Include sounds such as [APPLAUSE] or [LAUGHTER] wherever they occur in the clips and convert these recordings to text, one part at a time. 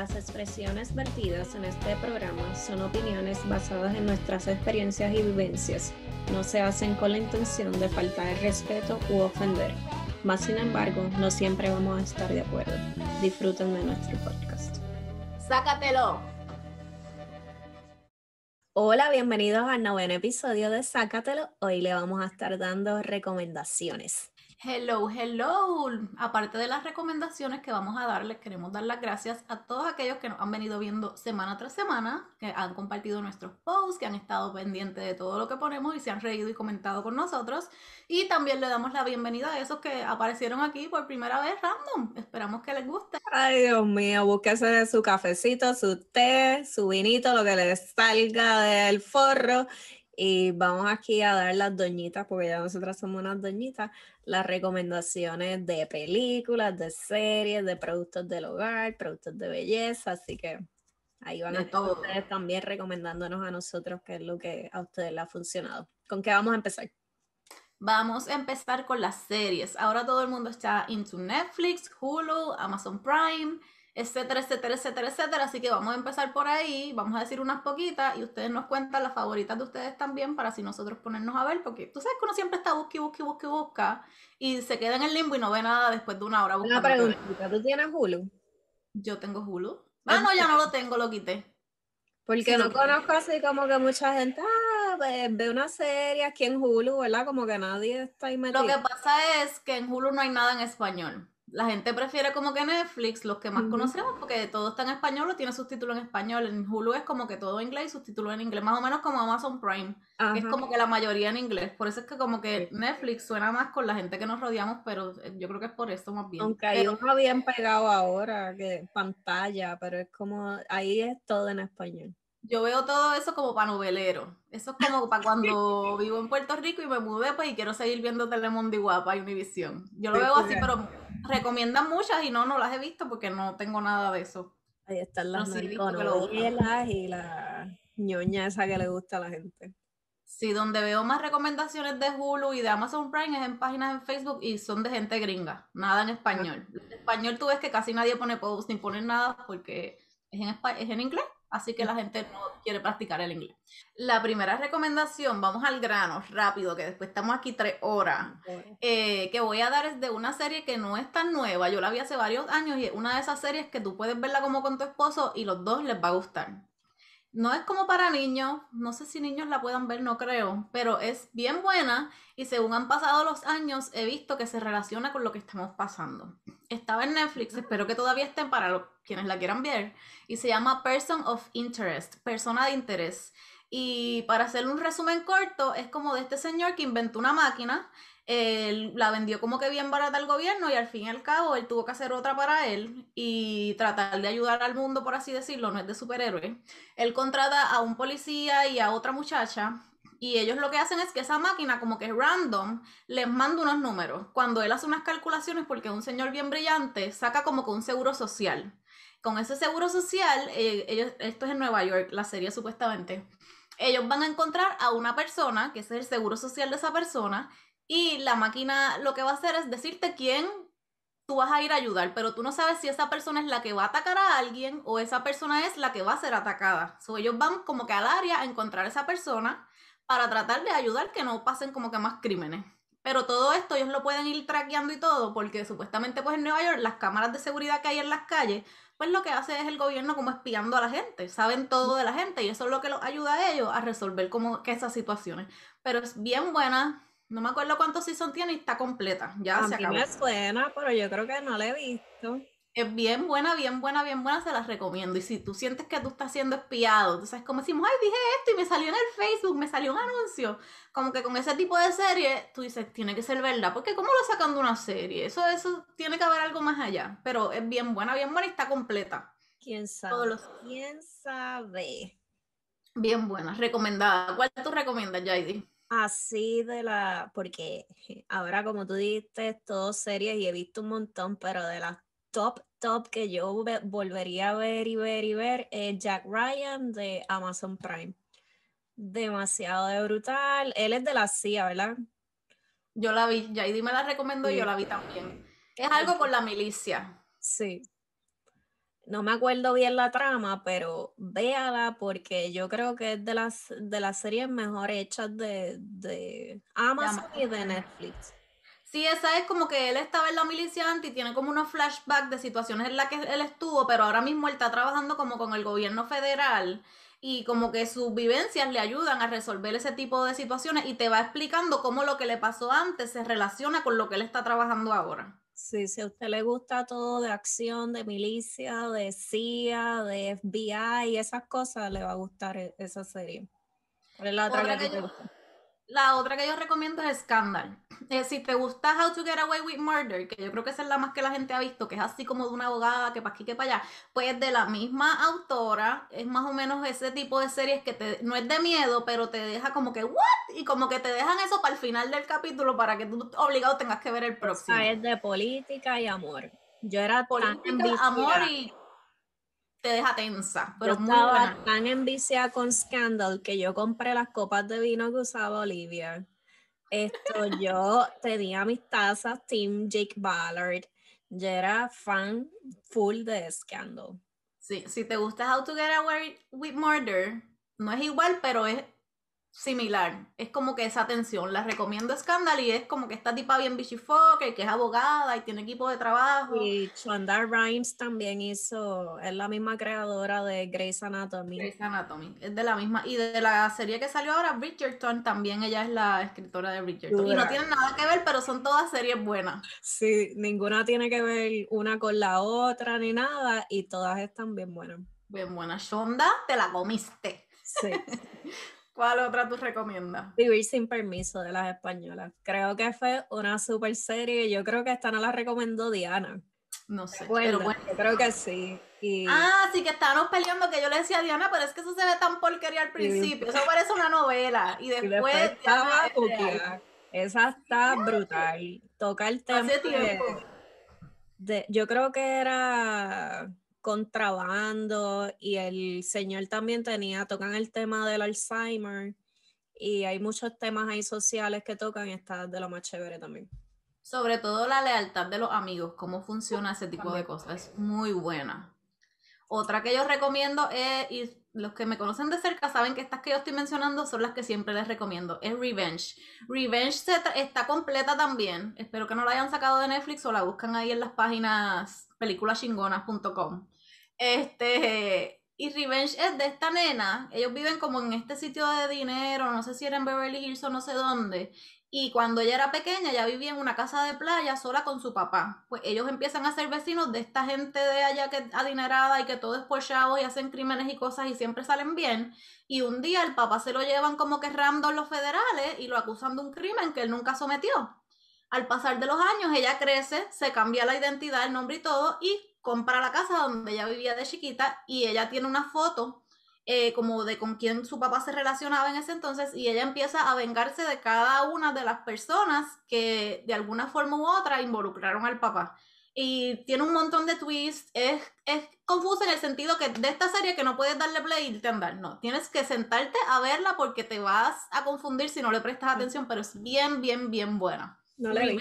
Las expresiones vertidas en este programa son opiniones basadas en nuestras experiencias y vivencias. No se hacen con la intención de faltar el respeto u ofender. Más sin embargo, no siempre vamos a estar de acuerdo. Disfruten de nuestro podcast. ¡Sácatelo! Hola, bienvenidos al noveno episodio de Sácatelo. Hoy le vamos a estar dando recomendaciones. Hello, hello. Aparte de las recomendaciones que vamos a darles, queremos dar las gracias a todos aquellos que nos han venido viendo semana tras semana, que han compartido nuestros posts, que han estado pendientes de todo lo que ponemos y se han reído y comentado con nosotros. Y también le damos la bienvenida a esos que aparecieron aquí por primera vez random. Esperamos que les guste. Ay, Dios mío, búsquese su cafecito, su té, su vinito, lo que les salga del forro y vamos aquí a dar las doñitas, porque ya nosotras somos unas doñitas, las recomendaciones de películas, de series, de productos del hogar, productos de belleza, así que ahí van a estar ustedes también recomendándonos a nosotros qué es lo que a ustedes les ha funcionado. ¿Con qué vamos a empezar? Vamos a empezar con las series. Ahora todo el mundo está into Netflix, Hulu, Amazon Prime, etcétera, etcétera, etcétera, etcétera. Así que vamos a empezar por ahí, vamos a decir unas poquitas y ustedes nos cuentan las favoritas de ustedes también para si nosotros ponernos a ver, porque tú sabes que uno siempre está busque, busque, busque, busca y se queda en el limbo y no ve nada después de una hora. Una pregunta, ¿tú tienes Hulu? Yo tengo Hulu. Ah, ah no, ya no lo pues. tengo, lo quité. Porque no, conozco así como que mucha gente, ah, ve una serie aquí en Hulu, ¿verdad? Como que nadie está ahí metido. Lo que pasa es que en Hulu no hay nada en español la gente prefiere como que Netflix, los que más conocemos, porque todo está en español o tiene subtítulo en español. En Hulu es como que todo en inglés y subtítulo en inglés, más o menos como Amazon Prime, que es como que la mayoría en inglés. Por eso es que como que Netflix suena más con la gente que nos rodeamos, pero eh, yo creo que es por eso más bien. Aunque hay pero... Eh, bien pegado ahora, que pantalla, pero es como, ahí es todo en español yo veo todo eso como para novelero. Eso es como para cuando vivo en Puerto Rico y me mudé, pues y quiero seguir viendo Telemundo y Guapa y Univisión. Yo lo veo pues, así, pero recomiendan muchas y no, no las he visto porque no tengo nada de eso. Ahí están las novelas y la ñoña esa que le gusta a la gente. Sí, donde veo más recomendaciones de Hulu y de Amazon Prime es en páginas de Facebook y son de gente gringa, nada en español. Ah. En español tú ves que casi nadie pone post ni pone nada porque es en, es en inglés así que la gente no quiere practicar el inglés. La primera recomendación, vamos al grano, rápido, que después estamos aquí tres horas, eh, que voy a dar es de una serie que no es tan nueva, yo la vi hace varios años y una de esas series que tú puedes verla como con tu esposo y los dos les va a gustar. No es como para niños, no sé si niños la puedan ver, no creo, pero es bien buena y según han pasado los años he visto que se relaciona con lo que estamos pasando estaba en Netflix, espero que todavía estén para los, quienes la quieran ver, y se llama Person of Interest, persona de interés. Y para hacer un resumen corto, es como de este señor que inventó una máquina, él la vendió como que bien barata al gobierno y al fin y al cabo él tuvo que hacer otra para él y tratar de ayudar al mundo, por así decirlo, no es de superhéroe. Él contrata a un policía y a otra muchacha y ellos lo que hacen es que esa máquina, como que es random, les manda unos números. Cuando él hace unas calculaciones, porque es un señor bien brillante saca como que un seguro social. Con ese seguro social, eh, ellos, esto es en Nueva York, la serie supuestamente, ellos van a encontrar a una persona, que ese es el seguro social de esa persona, y la máquina lo que va a hacer es decirte quién tú vas a ir a ayudar, pero tú no sabes si esa persona es la que va a atacar a alguien o esa persona es la que va a ser atacada. So, ellos van como que al área a encontrar a esa persona para tratar de ayudar que no pasen como que más crímenes. Pero todo esto ellos lo pueden ir traqueando y todo, porque supuestamente pues en Nueva York las cámaras de seguridad que hay en las calles, pues lo que hace es el gobierno como espiando a la gente, saben todo de la gente y eso es lo que los ayuda a ellos a resolver como que esas situaciones. Pero es bien buena, no me acuerdo cuántos season tiene y está completa, ya a se mí acabó. me suena, pero yo creo que no la he visto. Es bien buena, bien buena, bien buena, se las recomiendo. Y si tú sientes que tú estás siendo espiado, entonces sabes como decimos, ay, dije esto y me salió en el Facebook, me salió un anuncio. Como que con ese tipo de series tú dices, tiene que ser verdad, porque ¿cómo lo sacan de una serie? Eso, eso tiene que haber algo más allá. Pero es bien buena, bien buena y está completa. ¿Quién sabe? ¿Quién sabe? Bien buena, recomendada. ¿Cuál tú recomiendas, Jaidi? Así de la, porque eh, ahora como tú dijiste, todo series y he visto un montón, pero de las top, top que yo volvería a ver y ver y ver es Jack Ryan de Amazon Prime. Demasiado de brutal. Él es de la CIA, ¿verdad? Yo la vi, y me la recomiendo. y yo la vi también. Es algo por la milicia. Sí. No me acuerdo bien la trama, pero véala porque yo creo que es de las, de las series mejor hechas de Amazon. y de Netflix. Sí, esa es como que él estaba en la milicia antes y tiene como unos flashbacks de situaciones en las que él estuvo, pero ahora mismo él está trabajando como con el gobierno federal y como que sus vivencias le ayudan a resolver ese tipo de situaciones y te va explicando cómo lo que le pasó antes se relaciona con lo que él está trabajando ahora. Sí, si a usted le gusta todo de acción, de milicia, de CIA, de FBI y esas cosas, le va a gustar e-, esa serie. La otra que yo recomiendo es Scandal. Eh, si te gusta How to Get Away with Murder, que yo creo que esa es la más que la gente ha visto, que es así como de una abogada que pa' aquí que para allá, pues de la misma autora, es más o menos ese tipo de series que te, no es de miedo, pero te deja como que, ¿what? Y como que te dejan eso para el final del capítulo para que tú obligado tengas que ver el próximo. es de política y amor. Yo era política, amor y te deja tensa, pero yo estaba tan enviciada con Scandal que yo compré las copas de vino que usaba Olivia. Esto, yo tenía mis tazas Team Jake Ballard. Yo era fan full de Scandal. Sí, si te gusta How to Get Away with Murder, no es igual, pero es similar. Es como que esa tensión. La recomiendo Scandal y es como que esta tipa bien bichifoque, que es abogada y tiene equipo de trabajo. Y Shonda Rhimes también hizo, es la misma creadora de Grey's Anatomy. Grey's Anatomy, es de la misma. Y de la serie que salió ahora, Bridgerton, también ella es la escritora de Bridgerton. Y no tienen nada que ver, pero son todas series buenas. Sí, ninguna tiene que ver una con la otra ni nada y todas están bien buenas. Bien buenas. Shonda, te la comiste. Sí. [LAUGHS] ¿Cuál otra tú recomiendas? Vivir sin permiso de las españolas. Creo que fue una super serie. Yo creo que esta no la recomendó Diana. No sé, pero bueno. Yo pues. creo que sí. Ah, sí, que estábamos peleando que yo le decía a Diana, pero es que eso se ve tan porquería al principio. Eso parece una novela. Y después. estaba Esa está brutal. Toca el tema. Hace tiempo. yo creo que era contrabando y el señor también tenía, tocan el tema del Alzheimer y hay muchos temas ahí sociales que tocan y está de la más chévere también. Sobre todo la lealtad de los amigos, cómo funciona ese tipo de cosas, es muy buena. Otra que yo recomiendo es, y los que me conocen de cerca saben que estas que yo estoy mencionando son las que siempre les recomiendo, es Revenge. Revenge está completa también, espero que no la hayan sacado de Netflix o la buscan ahí en las páginas películaschingonas.com Este, y Revenge es de esta nena. Ellos viven como en este sitio de dinero, no sé si era en Beverly Hills o no sé dónde. Y cuando ella era pequeña, ya vivía en una casa de playa sola con su papá. Pues ellos empiezan a ser vecinos de esta gente de allá que adinerada y que todo es por y hacen crímenes y cosas y siempre salen bien. Y un día el papá se lo llevan como que random los federales y lo acusan de un crimen que él nunca sometió. Al pasar de los años, ella crece, se cambia la identidad, el nombre y todo, y compra la casa donde ella vivía de chiquita y ella tiene una foto eh, como de con quién su papá se relacionaba en ese entonces y ella empieza a vengarse de cada una de las personas que de alguna forma u otra involucraron al papá. Y tiene un montón de twists, es, es confusa en el sentido que de esta serie que no puedes darle play y irte andar, no, tienes que sentarte a verla porque te vas a confundir si no le prestas atención, pero es bien, bien, bien buena. No le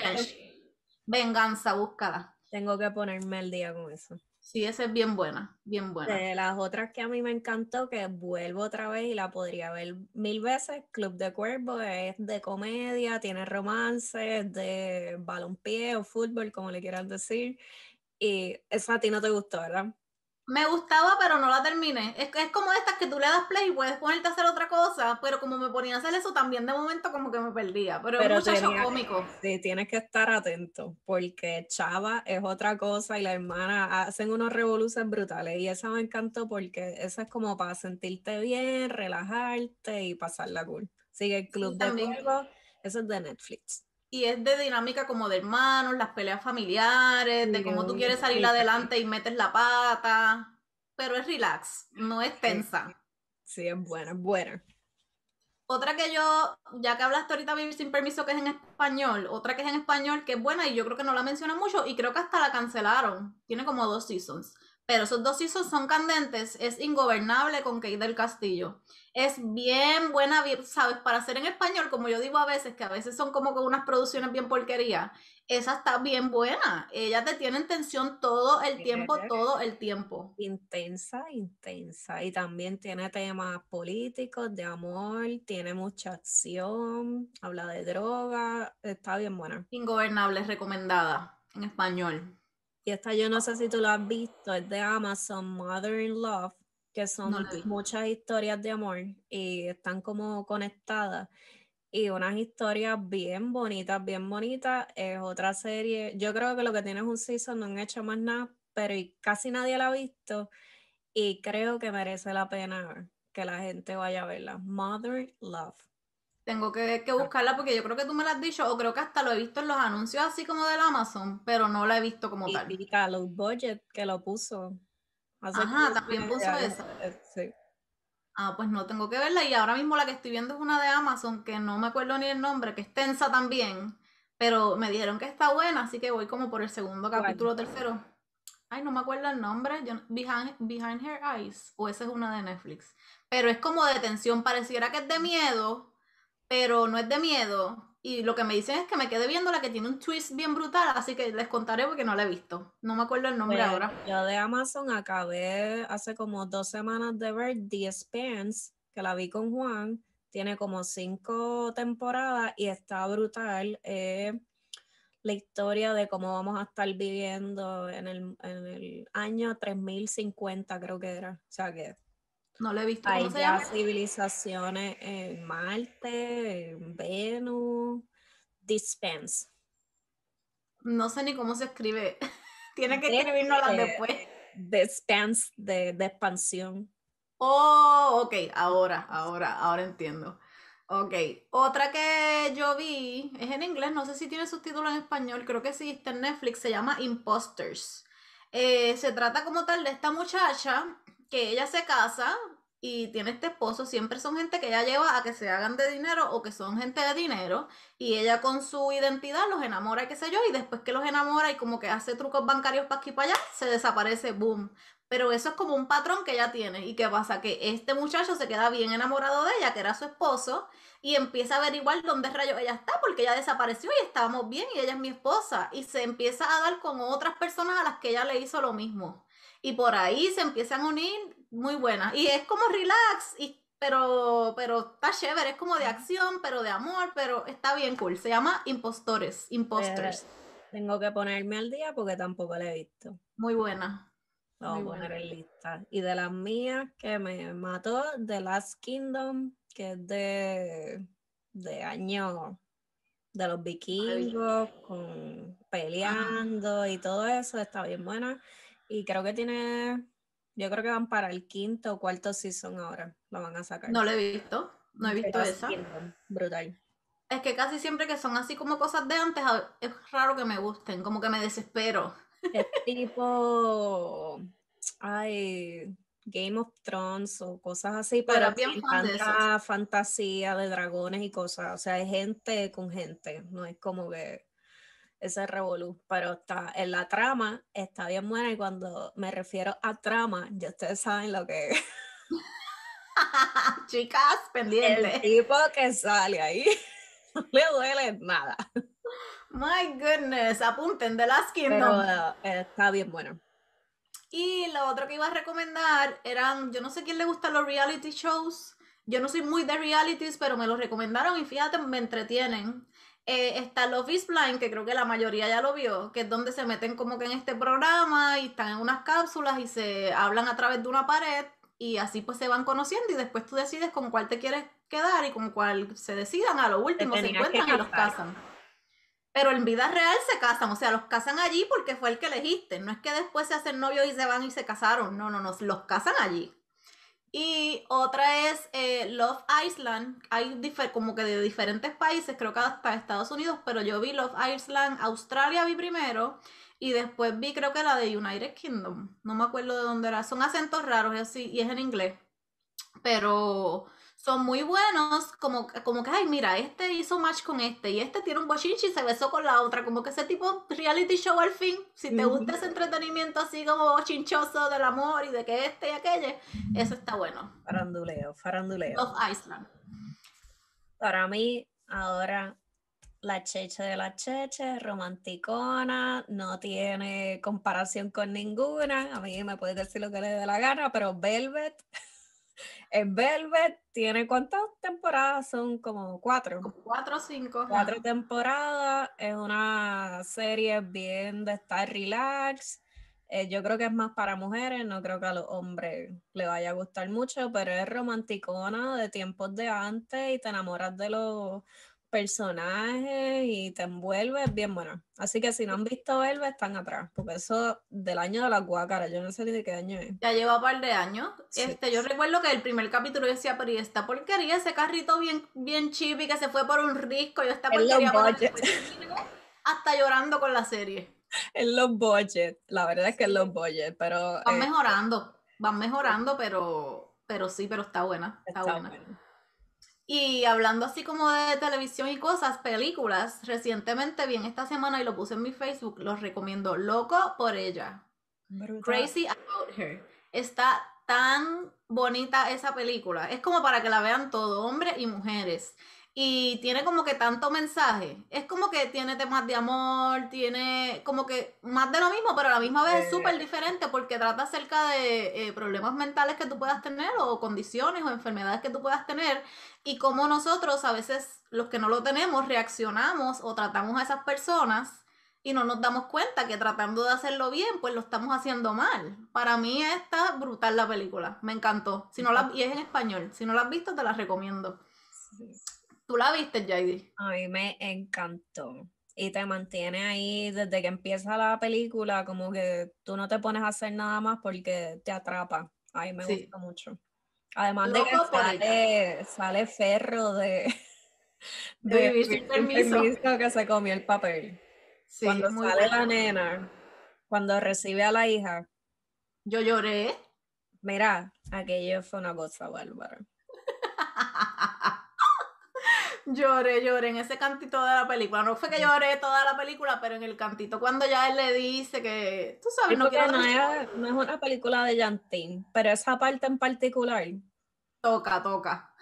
Venganza, buscada Tengo que ponerme el día con eso. Sí, esa es bien buena, bien buena. De las otras que a mí me encantó, que vuelvo otra vez y la podría ver mil veces, Club de Cuervo es de comedia, tiene romance, de balompié o fútbol, como le quieras decir. Y esa a ti no te gustó, ¿verdad? Me gustaba, pero no la terminé. Es, es como estas que tú le das play y puedes ponerte a hacer otra cosa, pero como me ponía a hacer eso, también de momento como que me perdía. Pero, es un cómico. sí, tienes que estar atento, porque Chava es otra cosa y la hermana hacen unos revoluciones brutales. Y esa me encantó porque esa es como para sentirte bien, relajarte y pasar la cool. Sigue el Club de amigos, eso es de Netflix y es de dinámica como de hermanos, las peleas familiares, de cómo tú quieres salir adelante y metes la pata, pero es relax, no es tensa. Sí, es buena, es buena. Otra que yo, ya que hablaste ahorita Vivir sin permiso, que es en español, otra que es en español, que es buena y yo creo que no la menciona mucho y creo que hasta la cancelaron, tiene como dos seasons, pero esos dos hijos son candentes, es ingobernable con Kate del Castillo. Es bien buena, ¿sabes? Para hacer en español, como yo digo a veces, que a veces son como con unas producciones bien porquería, esa está bien buena. Ella te tiene en tensión todo el tiempo, todo el tiempo. Intensa, intensa. Y también tiene temas políticos, de amor, tiene mucha acción, habla de droga, está bien buena. Ingobernable, recomendada en español. Y esta yo no sé si tú la has visto, es de Amazon, Mother in Love, que son muchas historias de amor y están como conectadas. Y unas historias bien bonitas, bien bonitas. Es otra serie, yo creo que lo que tiene es un season, no han hecho más nada, pero casi nadie la ha visto. Y creo que merece la pena que la gente vaya a verla. Mother Love. Tengo que, buscarla porque yo creo que tú me la has dicho, o creo que hasta lo he visto en los anuncios así como del Amazon, pero no la he visto como tal. Y Carlos Budget que lo puso. Ajá, también puso eso. Eh, sí. Ah, pues no tengo que verla. Y ahora mismo la que estoy viendo es una de Amazon, que no me acuerdo ni el nombre, que es tensa también. Pero me dijeron que está buena, así que voy como por el segundo capítulo, tercero. Ay, no me acuerdo el nombre. Behind, Behind Her Eyes. O esa es una de Netflix. Pero es como de tensión. Pareciera que es de miedo pero no es de miedo. Y lo que me dicen es que me quedé viendo la que tiene un twist bien brutal, así que les contaré porque no la he visto. No me acuerdo el nombre pues, ahora. Yo de Amazon acabé hace como dos semanas de ver The Expanse, que la vi con Juan. Tiene como cinco temporadas y está brutal. Eh, la historia de cómo vamos a estar viviendo en el, en el año 3050, creo que era. O sea que no lo he visto. Hay ya civilizaciones en Marte, en Venus, Dispense. No sé ni cómo se escribe. [LAUGHS] Tiene que de, después. Dispense, de, expansión. Oh, ok, ahora, ahora, ahora entiendo. Ok, otra que yo vi es en inglés, no sé si tiene subtítulo en español, creo que sí, está en Netflix, se llama Imposters. Eh, se trata como tal de esta muchacha que ella se casa y tiene este esposo, siempre son gente que ella lleva a que se hagan de dinero o que son gente de dinero y ella con su identidad los enamora, qué sé yo, y después que los enamora y como que hace trucos bancarios para aquí y para allá, se desaparece, boom. Pero eso es como un patrón que ella tiene. ¿Y qué pasa? Que este muchacho se queda bien enamorado de ella, que era su esposo, y empieza a averiguar dónde rayos ella está, porque ella desapareció y estábamos bien y ella es mi esposa. Y se empieza a dar con otras personas a las que ella le hizo lo mismo y por ahí se empiezan a unir muy buenas. Y es como relax, y, pero, pero está chévere, es como de acción, pero de amor, pero está bien cool. Se llama Impostores, Imposters. tengo que ponerme al día porque tampoco la he visto. Muy buena. Vamos a poner en lista. Y de las mías que me mató, The Last Kingdom, que es de, de año de los vikingos, con, peleando y todo eso, está bien buena. Y creo que tiene, yo creo que van para el quinto o cuarto season ahora, lo van a sacar. No lo he visto, no he visto esa. brutal. Es que casi siempre que son así como cosas de antes, es raro que me gusten, como que me desespero. Es [LAUGHS] tipo, ay, Game of Thrones o cosas así, para bien fan fantasía de dragones y cosas, o sea, es gente con gente, no es como que ese revolú, pero está en la trama, está bien buena y cuando me refiero a trama, ya ustedes saben lo que [LAUGHS] Chicas, pendientes El tipo que sale ahí [LAUGHS] no le duele nada. My goodness, apunten de las Kingdom. Eh, está bien bueno. Y lo otro que iba a recomendar eran, yo no sé quién le gustan los reality shows. Yo no soy muy de realities, pero me los recomendaron y fíjate, me entretienen. Eh, está Love is Blind, que creo que la mayoría ya lo vio, que es donde se meten como que en este programa y están en unas cápsulas y se hablan a través de una pared y así pues se van conociendo y después tú decides con cuál te quieres quedar y con cuál se decidan, a lo último se, encuentran y los casan. Pero en vida real se casan, o sea, los casan allí porque fue el que elegiste, no es que después se hacen novios y se van y se casaron, no, no, no, los casan allí. Y otra es eh, Love Island. Hay como que de diferentes países, creo que hasta Estados Unidos, pero yo vi Love Island, Australia vi primero y después vi creo que la de United Kingdom. No me acuerdo de dónde era. Son acentos raros y así, y es en inglés. Pero son muy buenos, como, como que, ay, mira, este hizo match con este y este tiene un bochinchi y se besó con la otra, como que ese tipo reality show al fin, si te gusta ese entretenimiento así como bochinchoso del amor y de que este y aquello, eso está bueno. Faranduleo, faranduleo. Of Iceland. Para mí, ahora la cheche de la cheche, romanticona, no tiene comparación con ninguna. A mí me puede decir lo que le dé la gana, pero Velvet. El Velvet, tiene cuántas temporadas, son como cuatro. Cuatro o cinco. Cuatro temporadas, es una serie bien de estar relax. Eh, yo creo que es más para mujeres, no creo que a los hombres le vaya a gustar mucho, pero es romanticona de tiempos de antes y te enamoras de los personajes y te envuelve, bien buena. Así que si no han visto Elve, están atrás, porque eso del año de la guácara, yo no sé ni de qué año es. Ya lleva un par de años. Este, yo recuerdo que el primer capítulo yo decía, pero ¿y esta porquería? Ese carrito bien, bien chibi que se fue por un risco, yo estaba [LAUGHS] hasta llorando con la serie. En los budget, la verdad es que en los budget, pero... Van eh, mejorando, van mejorando, pero, pero sí, pero está buena, está, buena. Y hablando así como de televisión y cosas, películas, recientemente vi en esta semana y lo puse en mi Facebook, los recomiendo Loco por ella. Crazy About Her. Está tan bonita esa película. Es como para que la vean todo, hombres y mujeres y tiene como que tanto mensaje. Es como que tiene temas de amor, tiene como que más de lo mismo, pero a la misma vez es eh. súper diferente porque trata acerca de eh, problemas mentales que tú puedas tener o condiciones o enfermedades que tú puedas tener y como nosotros a veces los que no lo tenemos reaccionamos o tratamos a esas personas y no nos damos cuenta que tratando de hacerlo bien, pues lo estamos haciendo mal. Para mí está brutal la película, me encantó. Si no la, y es en español, si no la has visto te la recomiendo. ¿Tú la viste, JD? A mí me encantó. Y te mantiene ahí desde que empieza la película, como que tú no te pones a hacer nada más porque te atrapa. A mí me gusta mucho. Además de que sale, ferro de, de, vivir [LAUGHS] permiso. que se comió el papel. cuando sale la nena, cuando recibe a la hija. Yo lloré. Mira, aquello fue una cosa bárbara. Lloré, lloré en ese cantito de la película. No fue que lloré toda la película, pero en el cantito cuando ya él le dice que, tú sabes, no es, una película de Jantín, pero esa parte en particular... Toca, toca.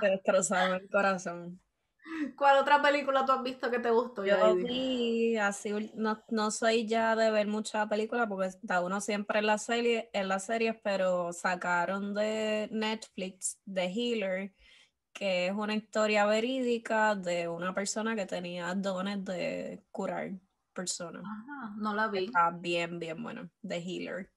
Te el corazón. ¿Cuál otra película tú has visto que te gustó? Yo vi, así, no, soy ya de ver muchas películas porque está uno siempre en la serie en las series, pero sacaron de Netflix The Healer, que es una historia verídica de una persona que tenía dones de curar personas. Ajá, no la vi. Está bien, bien bueno. The Healer.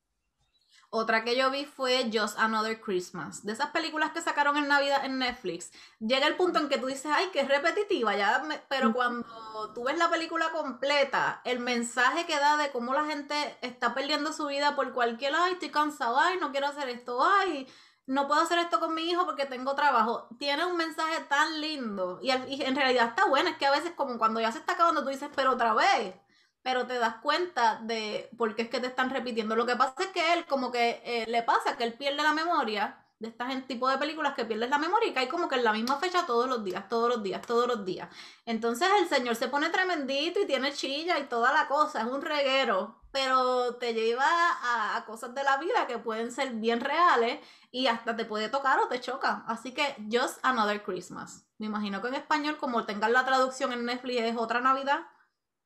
Otra que yo vi fue Just Another Christmas. De esas películas que sacaron en Navidad en Netflix, llega el punto en que tú dices, ay, que es repetitiva, ya pero cuando tú ves la película completa, el mensaje que da de cómo la gente está perdiendo su vida por cualquier, ay, estoy cansado, ay, no quiero hacer esto, ay, no puedo hacer esto con mi hijo porque tengo trabajo. Tiene un mensaje tan lindo y, en realidad está bueno. Es que a veces como cuando ya se está acabando tú dices, pero otra vez pero te das cuenta de por qué es que te están repitiendo. Lo que pasa es que él como que eh, le pasa que él pierde la memoria de este tipo de películas que pierdes la memoria y que hay como que en la misma fecha todos los días, todos los días, todos los días. Entonces el señor se pone tremendito y tiene chilla y toda la cosa, es un reguero, pero te lleva a, cosas de la vida que pueden ser bien reales y hasta te puede tocar o te choca. Así que Just Another Christmas. Me imagino que en español, como tengan la traducción en Netflix, es otra Navidad,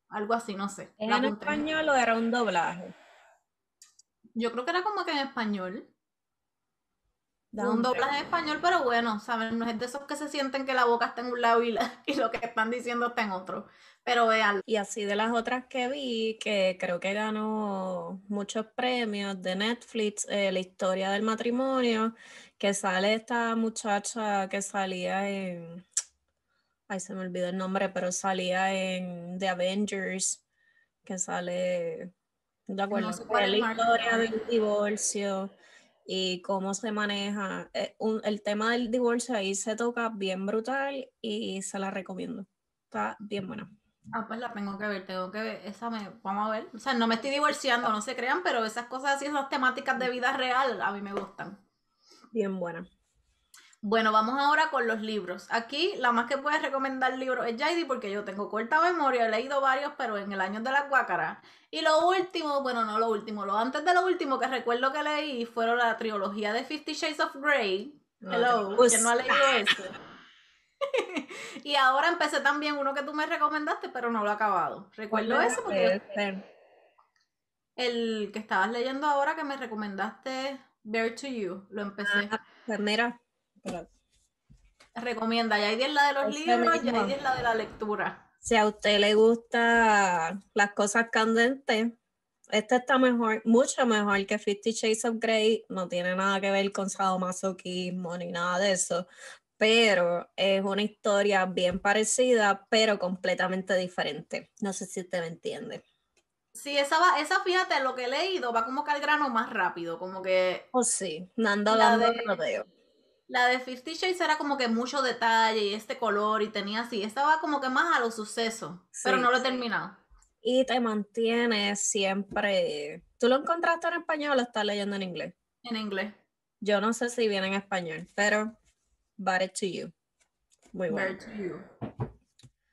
algo así, no sé. ¿En, en español o era un doblaje? Yo creo que era como que en español. Da un doblaje en español, pero bueno, ¿saben? No es de esos que se sienten que la boca está en un lado y, [LAUGHS] lo que están diciendo está en otro. Pero vean. Y así de las otras que vi, que creo que ganó muchos premios de Netflix, eh, la historia del matrimonio, que sale esta muchacha que salía en. Ay, se me olvidó el nombre, pero salía en The Avengers, que sale. De acuerdo, la historia del divorcio y cómo se maneja. Eh, el tema del divorcio ahí se toca bien brutal y se la recomiendo. Está bien buena. Ah, pues la tengo que ver, tengo que ver, esa me, vamos a ver. O sea, no me estoy divorciando, no se crean, pero esas cosas así, esas temáticas de vida real, a mí me gustan. Bien buena. Bueno, vamos ahora con los libros. Aquí la más que puedes recomendar libro es Jaidi porque yo tengo corta memoria, he leído varios, pero en el año de la guácara. Y lo último, bueno, no lo último, lo antes de lo último que recuerdo que leí fueron la trilogía de Fifty Shades of Grey. Hello, que pues no ha leído [LAUGHS] eso. [LAUGHS] y ahora empecé también uno que tú me recomendaste, pero no lo he acabado. Recuerdo eso pues porque el que estabas leyendo ahora que me recomendaste, Bear to You, lo empecé. Ah, pues recomienda, Recomienda, hay 10 la de los libros, ya hay 10 la de la lectura. Si a usted le gusta las cosas candentes, esta está mejor, mucho mejor que Fifty Shades of Grey. No tiene nada que ver con sadomasoquismo ni nada de eso. Pero es una historia bien parecida, pero completamente diferente. No sé si usted me entiende. Sí, esa esa fíjate, lo que he leído va como que al grano más rápido, como que. Oh, sí, Nando, la de... rodeo. La de Fifty Shades era como que mucho detalle y este color y tenía así. Estaba como que más a los sucesos, pero no lo he terminado. Y te mantiene siempre. ¿Tú lo encontraste en español o lo estás leyendo en inglés? En inglés. Yo no sé si viene en español, pero Bad to you. Muy bueno. to you.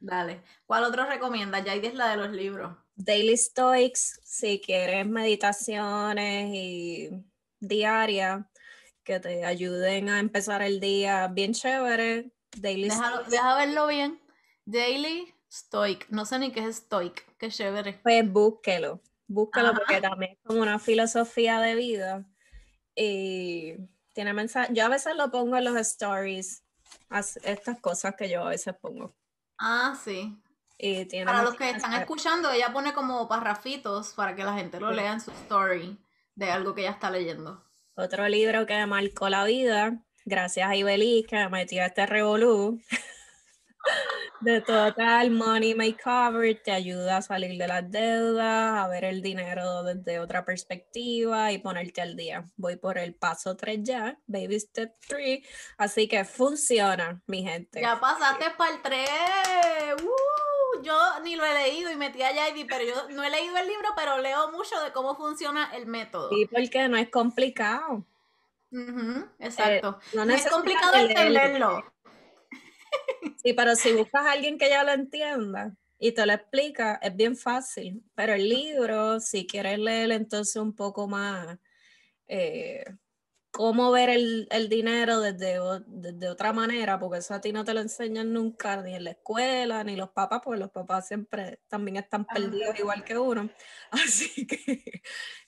Dale. ¿Cuál otro recomienda? Ya es la de los libros. Daily Stoics, si quieres meditaciones y diaria que te ayuden a empezar el día bien chévere. Daily Déjalo, deja verlo bien. Daily Stoic. No sé ni qué es Stoic. Qué chévere. Pues búsquelo. Búsquelo porque también es como una filosofía de vida. Y tiene mensaje. Yo a veces lo pongo en los stories. Estas cosas que yo a veces pongo. Ah, sí. para los que están escuchando, ella pone como parrafitos para que la gente lo lea en su story de algo que ella está leyendo. Otro libro que marcó la vida, gracias a Ibeliz que me metió a este revolú. [LAUGHS] de total money Cover te ayuda a salir de las deudas, a ver el dinero desde otra perspectiva y ponerte al día. Voy por el paso 3 ya, baby step 3, así que funciona, mi gente. Ya pasaste para el 3 yo ni lo he leído y metí a pero yo no he leído el libro, pero leo mucho de cómo funciona el método. Y porque no es complicado. exacto. Eh, no, es complicado entenderlo. [LAUGHS] Sí, pero si buscas a alguien que ya lo entienda y te lo explica, es bien fácil. Pero el libro, si quieres leerlo, entonces un poco más, eh, cómo ver el, dinero desde, otra manera, porque eso a ti no te lo enseñan nunca, ni en la escuela, ni los papás, porque los papás siempre también están perdidos igual que uno. [LAUGHS] Así que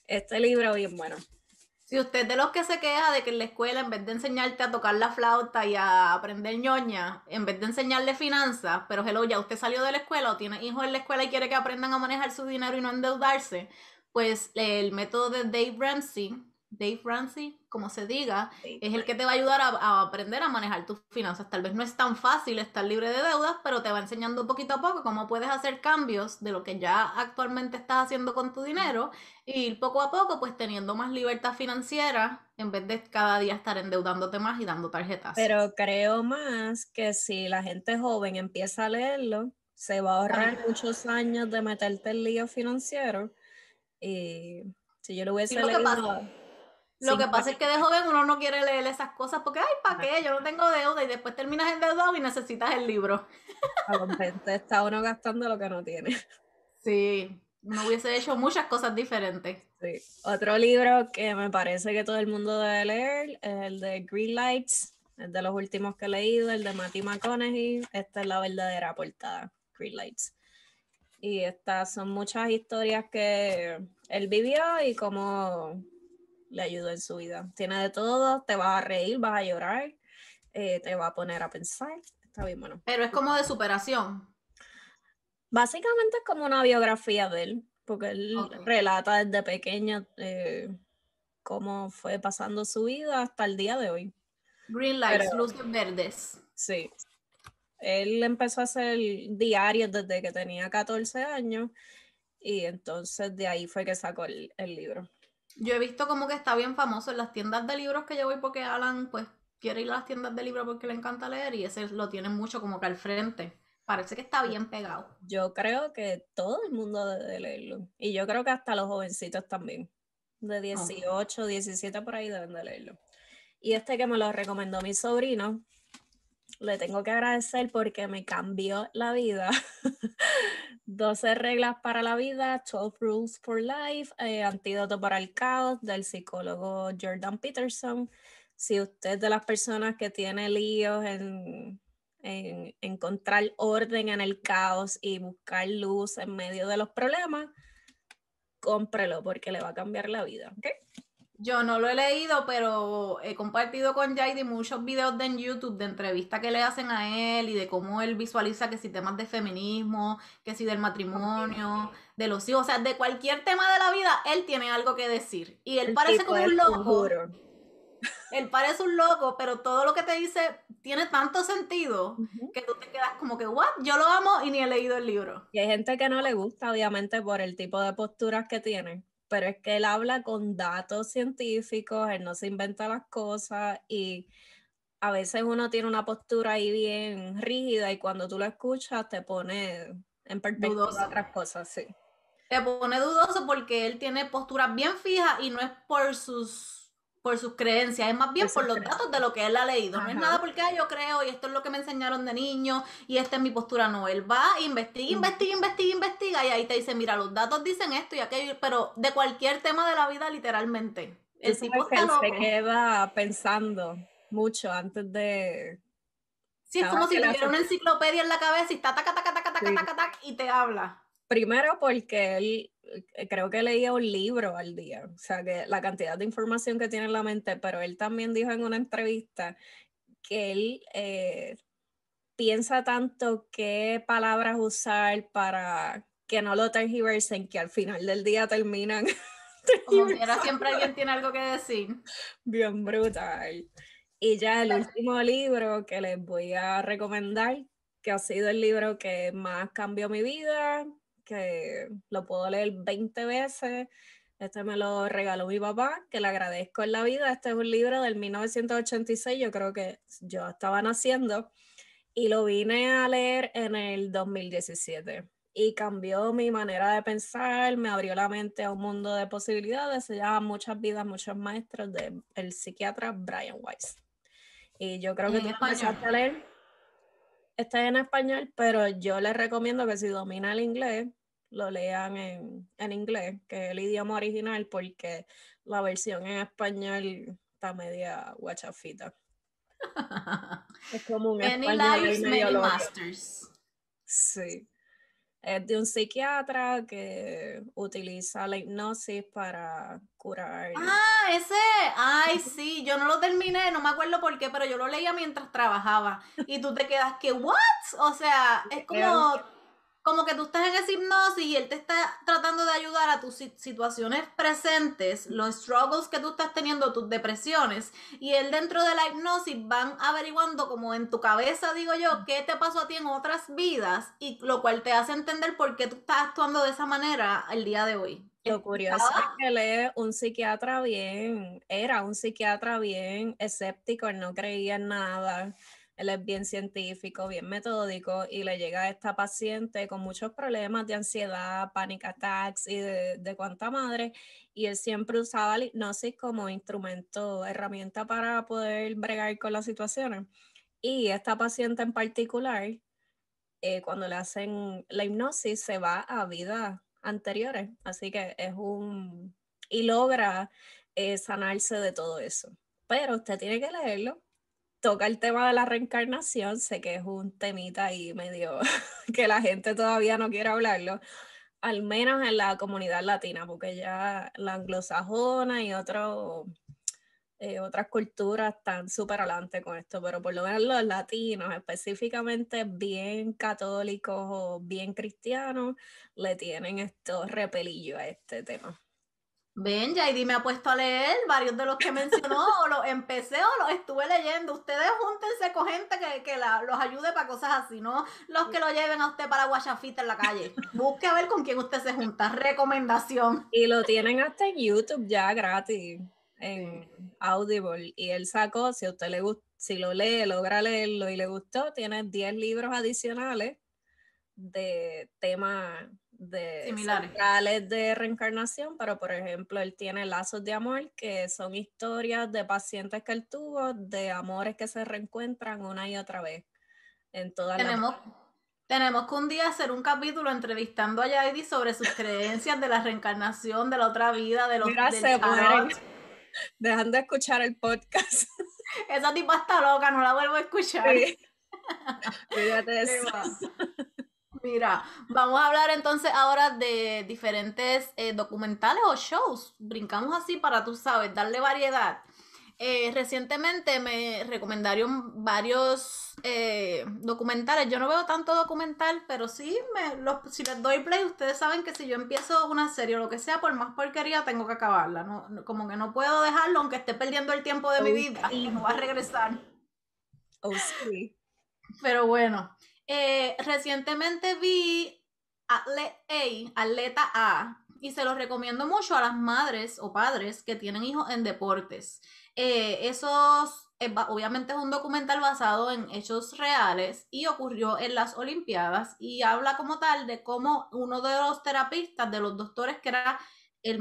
este libro bien bueno. Si usted de los que se queja de que en la escuela, en vez de enseñarte a tocar la flauta y a aprender ñoña, en vez de enseñarle finanzas, pero hello, ya usted salió de la escuela o tiene hijos en la escuela y quiere que aprendan a manejar su dinero y no endeudarse, pues el método de Dave Ramsey, Dave Ramsey, como se diga, es el pues. que te va a ayudar a, aprender a manejar tus finanzas. Tal vez no es tan fácil estar libre de deudas, pero te va enseñando poquito a poco cómo puedes hacer cambios de lo que ya actualmente estás haciendo con tu dinero y poco a poco pues teniendo más libertad financiera en vez de cada día estar endeudándote más y dando tarjetas. Pero creo más que si la gente joven empieza a leerlo, se va a ahorrar muchos años de meterte en lío financiero y si yo lo voy a leído... Lo que pasa es que de joven uno no quiere leer esas cosas porque, ay, ¿para qué? Yo no tengo deuda y después terminas endeudado y necesitas el libro. está uno gastando lo que no tiene. Sí, no hubiese hecho muchas cosas diferentes. Sí. Otro libro que me parece que todo el mundo debe leer, es el de Green Lights, el de los últimos que he leído, el de Matty McConaughey. Esta es la verdadera portada, Green Lights. Y estas son muchas historias que él vivió y cómo le ayudó en su vida. Tiene de todo, te vas a reír, vas a llorar, eh, te va a poner a pensar. Está bien bueno. Pero es como de superación. Básicamente es como una biografía de él, porque él relata desde pequeño eh, cómo fue pasando su vida hasta el día de hoy. Green lights, luces verdes. Sí. Él empezó a hacer diarios desde que tenía 14 años y entonces de ahí fue que sacó el libro. Yo he visto como que está bien famoso en las tiendas de libros que yo voy porque Alan pues quiere ir a las tiendas de libros porque le encanta leer y ese lo tiene mucho como que al frente. Parece que está bien pegado. Yo creo que todo el mundo debe leerlo. Y yo creo que hasta los jovencitos también. De 18, 17 por ahí deben de leerlo. Y este que me lo recomendó mi sobrino, le tengo que agradecer porque me cambió la vida. 12 [LAUGHS] reglas para la vida, 12 rules for life, eh, antídoto para el caos del psicólogo Jordan Peterson. Si usted es de las personas que tiene líos en, encontrar orden en el caos y buscar luz en medio de los problemas, cómprelo porque le va a cambiar la vida. Yo no lo he leído, pero he compartido con Jaidi muchos videos de en YouTube de entrevistas que le hacen a él y de cómo él visualiza que si temas de feminismo, que si del matrimonio, de los hijos, o sea, de cualquier tema de la vida, él tiene algo que decir. Y él parece como un loco. Él parece un loco, pero todo lo que te dice tiene tanto sentido que tú te quedas como que, what, yo lo amo y ni he leído el libro. Y hay gente que no le gusta, obviamente, por el tipo de posturas que tiene pero es que él habla con datos científicos, él no se inventa las cosas y a veces uno tiene una postura ahí bien rígida y cuando tú lo escuchas te pone en perspectiva otras cosas, sí. Te pone dudoso porque él tiene posturas bien fijas y no es por sus por sus creencias, es más bien por los datos de lo que él ha leído. No es nada porque yo creo y esto es lo que me enseñaron de niño y esta es mi postura. No, él va, investiga, investiga, investiga, investiga y ahí te dice, mira, los datos dicen esto y aquello, pero de cualquier tema de la vida literalmente. El tipo se queda pensando mucho antes de... Sí, es como si tuviera una enciclopedia en la cabeza y está y te habla. Primero porque él eh, creo que leía un libro al día, o sea, que la cantidad de información que tiene en la mente, pero él también dijo en una entrevista que él eh, piensa tanto qué palabras usar para que no lo tergiversen, que al final del día terminan. [LAUGHS] Como siempre alguien tiene algo que decir. Bien brutal. Y ya el último libro que les voy a recomendar, que ha sido el libro que más cambió mi vida, que lo puedo leer 20 veces. Este me lo regaló mi papá, que le agradezco en la vida. Este es un libro del 1986, yo creo que yo estaba naciendo, y lo vine a leer en el 2017. Y cambió mi manera de pensar, me abrió la mente a un mundo de posibilidades. Se llama Muchas vidas, muchos maestros, del el psiquiatra Brian Weiss. Y yo creo que tú empezaste a leer. Está en español, pero yo les recomiendo que si domina el inglés, lo lean en, en inglés, que es el idioma original, porque la versión en español está media guachafita. es como un español lives, many masters. Sí. Es de un psiquiatra que utiliza la hipnosis para curar. Ah, ese. Ay, sí, yo no lo terminé, no me acuerdo por qué, pero yo lo leía mientras trabajaba. Y tú te quedas que, ¿what? O sea, es [LAUGHS] como como que tú estás en esa hipnosis y él te está tratando de ayudar a tus situaciones presentes, los struggles que tú estás teniendo, tus depresiones, y él dentro de la hipnosis van averiguando como en tu cabeza, digo yo, qué te pasó a ti en otras vidas, y lo cual te hace entender por qué tú estás actuando de esa manera el día de hoy. Lo curioso es que él es un psiquiatra bien, era un psiquiatra bien escéptico, no creía en nada. Él es bien científico, bien metódico y le llega a esta paciente con muchos problemas de ansiedad, panic attacks y de, cuanta madre. Y él siempre usaba la hipnosis como instrumento, herramienta para poder bregar con las situaciones. Y esta paciente en particular, eh, cuando le hacen la hipnosis, se va a vidas anteriores. Así que es un... y logra eh, sanarse de todo eso. Pero usted tiene que leerlo toca el tema de la reencarnación, sé que es un temita ahí medio [LAUGHS] que la gente todavía no quiere hablarlo, al menos en la comunidad latina, porque ya la anglosajona y otro, eh, otras culturas están súper adelante con esto, pero por lo menos los latinos, específicamente bien católicos o bien cristianos, le tienen estos repelillos a este tema. Ven, JD me ha puesto a leer varios de los que mencionó, o los empecé o lo estuve leyendo. Ustedes júntense con gente que, los ayude para cosas así, no los que lo lleven a usted para guachafita en la calle. Busque a ver con quién usted se junta. Recomendación. Y lo tienen hasta en YouTube ya gratis, en Audible. Y él sacó, si usted le gusta, si lo lee, logra leerlo y le gustó, tiene 10 libros adicionales de temas de Similares. de reencarnación, pero por ejemplo, él tiene lazos de amor, que son historias de pacientes que él tuvo, de amores que se reencuentran una y otra vez. En toda tenemos, tenemos que un día hacer un capítulo entrevistando a Yaidi sobre sus creencias de la reencarnación, de la otra vida, de los Mira, Dejando de escuchar el podcast. Esa tipa está loca, no la vuelvo a escuchar. Sí. eso. Mira, vamos a hablar entonces ahora de diferentes eh, documentales o shows. Brincamos así para, tú sabes, darle variedad. Eh, recientemente me recomendaron varios eh, documentales. Yo no veo tanto documental, pero sí, me, los, si les doy play, ustedes saben que si yo empiezo una serie o lo que sea, por más porquería, tengo que acabarla. No, como que no puedo dejarlo, aunque esté perdiendo el tiempo de mi vida, y no va a regresar. Oh, sí. Pero bueno, eh, recientemente vi A, Atleta A, y se los recomiendo mucho a las madres o padres que tienen hijos en deportes. Eh, eso eh, obviamente es un documental basado en hechos reales y ocurrió en las Olimpiadas y habla como tal de cómo uno de los terapistas, de los doctores que era el,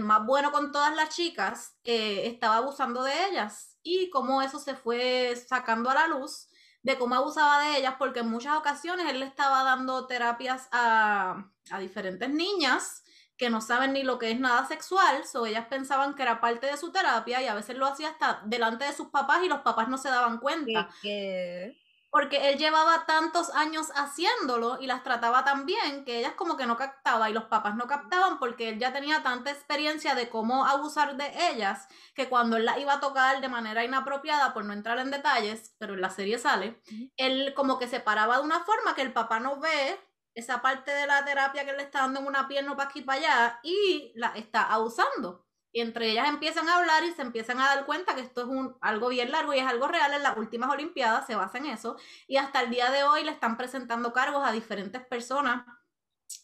más bueno con todas las chicas, estaba abusando de ellas y cómo eso se fue sacando a la luz de cómo abusaba de ellas, porque en muchas ocasiones él le estaba dando terapias a, diferentes niñas que no saben ni lo que es nada sexual, o ellas pensaban que era parte de su terapia y a veces lo hacía hasta delante de sus papás y los papás no se daban cuenta. que... Porque él llevaba tantos años haciéndolo y las trataba tan bien que ellas como que no captaban y los papás no captaban porque él ya tenía tanta experiencia de cómo abusar de ellas que cuando él las iba a tocar de manera inapropiada, por no entrar en detalles, pero en la serie sale, él como que se paraba de una forma que el papá no ve esa parte de la terapia que le está dando en una pierna para aquí y para allá y la está abusando. Y entre ellas empiezan a hablar y se empiezan a dar cuenta que esto es un, algo bien largo y es algo real. En las últimas Olimpiadas se basa en eso. Y hasta el día de hoy le están presentando cargos a diferentes personas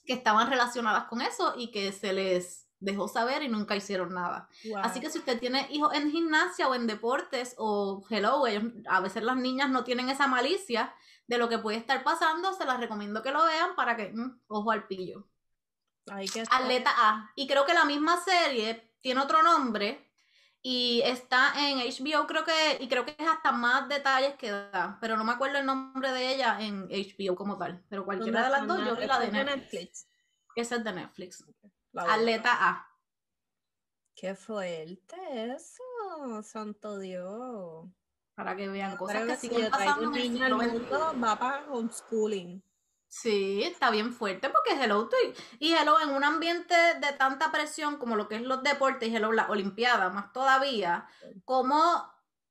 que estaban relacionadas con eso y que se les dejó saber y nunca hicieron nada. Así que si usted tiene hijos en gimnasia o en deportes o hello, a veces las niñas no tienen esa malicia de lo que puede estar pasando, se las recomiendo que lo vean para que, mm, ojo al pillo. Atleta A. Y creo que la misma serie tiene otro nombre y está en HBO, creo que, y creo que es hasta más detalles que da, pero no me acuerdo el nombre de ella en HBO como tal, pero cualquiera de las dos, yo vi la de Netflix. Esa es de Netflix. Atleta A. Qué fuerte eso, santo Dios. Para que vean cosas que siguen pasando en el mundo, va homeschooling. Sí, está bien fuerte porque es el auto y Hello en un ambiente de tanta presión como lo que es los deportes y Hello las Olimpiadas, más todavía, como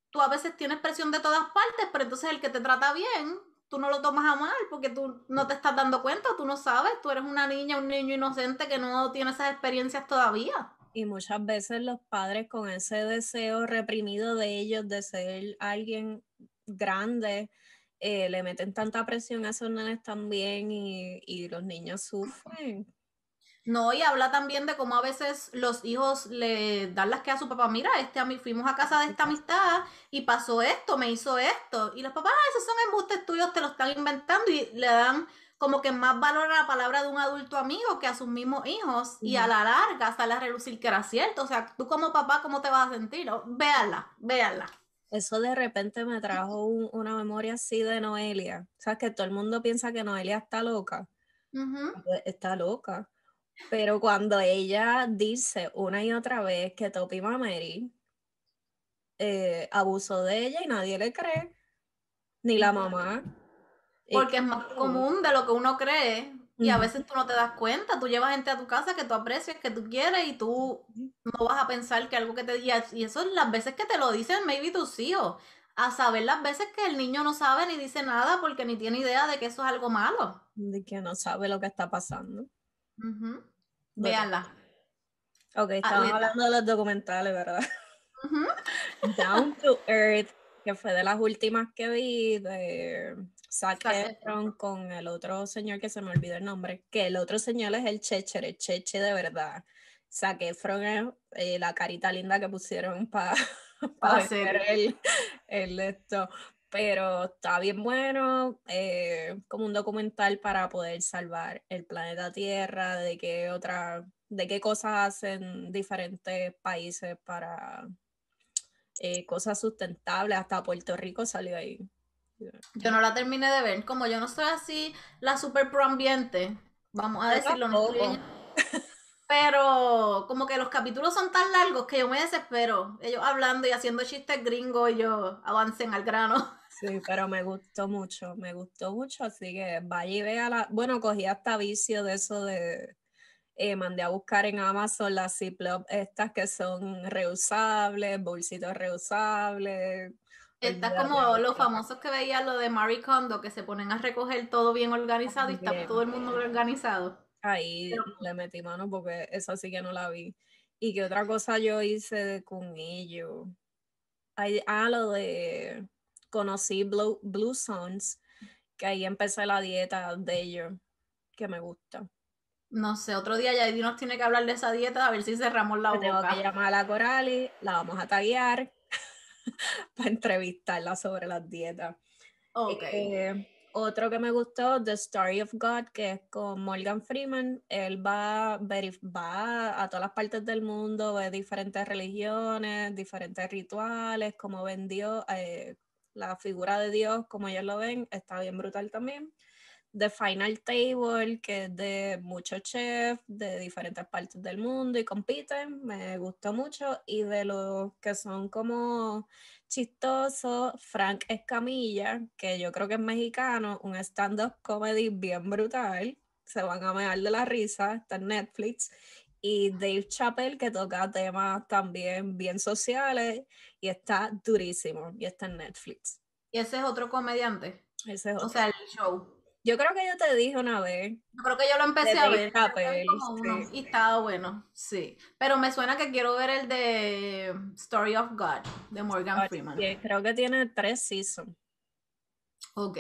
tú a veces tienes presión de todas partes, pero entonces el que te trata bien, tú no lo tomas a mal porque tú no te estás dando cuenta, tú no sabes, tú eres una niña, un niño inocente que no tiene esas experiencias todavía. Y muchas veces los padres con ese deseo reprimido de ellos de ser alguien grande, eh, le meten tanta presión a esos nenes también y, los niños sufren. No, y habla también de cómo a veces los hijos le dan las que a su papá, mira, este a mí fuimos a casa de esta amistad y pasó esto, me hizo esto. Y los papás, ah, esos son embustes tuyos, te lo están inventando y le dan como que más valor a la palabra de un adulto amigo que a sus mismos hijos y a la larga sale a relucir que era cierto. O sea, tú como papá, ¿cómo te vas a sentir? Véala, véanla, véanla eso de repente me trajo una memoria así de Noelia. O sea, que todo el mundo piensa que Noelia está loca. Pues, está loca. Pero cuando ella dice una y otra vez que Topi Mameri eh, abusó de ella y nadie le cree, ni la mamá. Porque es más común de lo que uno cree. Y a mm. veces tú no te das cuenta, tú llevas gente a tu casa que tú aprecias, que tú quieres y tú no vas a pensar que algo que te... Y eso es las veces que te lo dicen maybe tus hijos, a saber las veces que el niño no sabe ni dice nada porque ni tiene idea de que eso es algo malo. De que no sabe lo que está pasando. Véanla. Ok, estamos hablando de los documentales, ¿verdad? [LAUGHS] Down to Earth, que fue de las últimas que vi de Zac con el otro señor que se me olvidó el nombre, que el otro señor es el Cheche, el Cheche de verdad. Zac eh, la carita linda que pusieron para [LAUGHS] hacer el, esto pero está bien bueno, eh, como un documental para poder salvar el planeta Tierra, de qué otra, de qué cosas hacen diferentes países para eh, cosas sustentables, hasta Puerto Rico salió ahí. Yo no la terminé de ver. Como yo no soy así la super pro ambiente, vamos a decirlo, no [LAUGHS] Pero como que los capítulos son tan largos que yo me desespero. Ellos hablando y haciendo chistes gringos y yo avancen al grano. [LAUGHS] Sí, pero me gustó mucho, me gustó mucho, así que vaya y vea la... Bueno, cogí hasta vicio de eso de... Eh, mandé a buscar en Amazon las Ziploc estas que son reusables, bolsitos reusables, Está como los famosos que veía lo de Marie Kondo, que se ponen a recoger todo bien organizado y está todo el mundo organizado. Ahí le metí mano porque eso sí que no la vi. ¿Y qué otra cosa yo hice con ello? ah, lo de conocí Blue, Blue Sons, que ahí empecé la dieta de ellos, que me gusta. No sé, otro día ya nos tiene que hablar de esa dieta, a ver si cerramos la boca. Tengo que a la vamos a taguear [LAUGHS] para entrevistarla sobre las dietas. Okay. Este, otro que me gustó, The Story of God, que es con Morgan Freeman. Él va, va a todas las partes del mundo, ve diferentes religiones, diferentes rituales, cómo ven Dios, eh, la figura de Dios, como ellos lo ven, está bien brutal también. The Final Table, que es de muchos chefs de diferentes partes del mundo y compiten, me gustó mucho. Y de los que son como chistosos, Frank Escamilla, que yo creo que es mexicano, un stand-up comedy bien brutal. Se van a mear de la risa, está en Netflix y Dave Chappelle que toca temas también bien sociales y está durísimo y está en Netflix. Y ese es otro comediante. Ese O sea, el show. Yo creo que yo te dije una vez. Yo creo que yo lo empecé a ver. Y estaba bueno, sí. Pero me suena que quiero ver el de Story of God, de Morgan Freeman. Sí, creo que tiene tres seasons. Ok.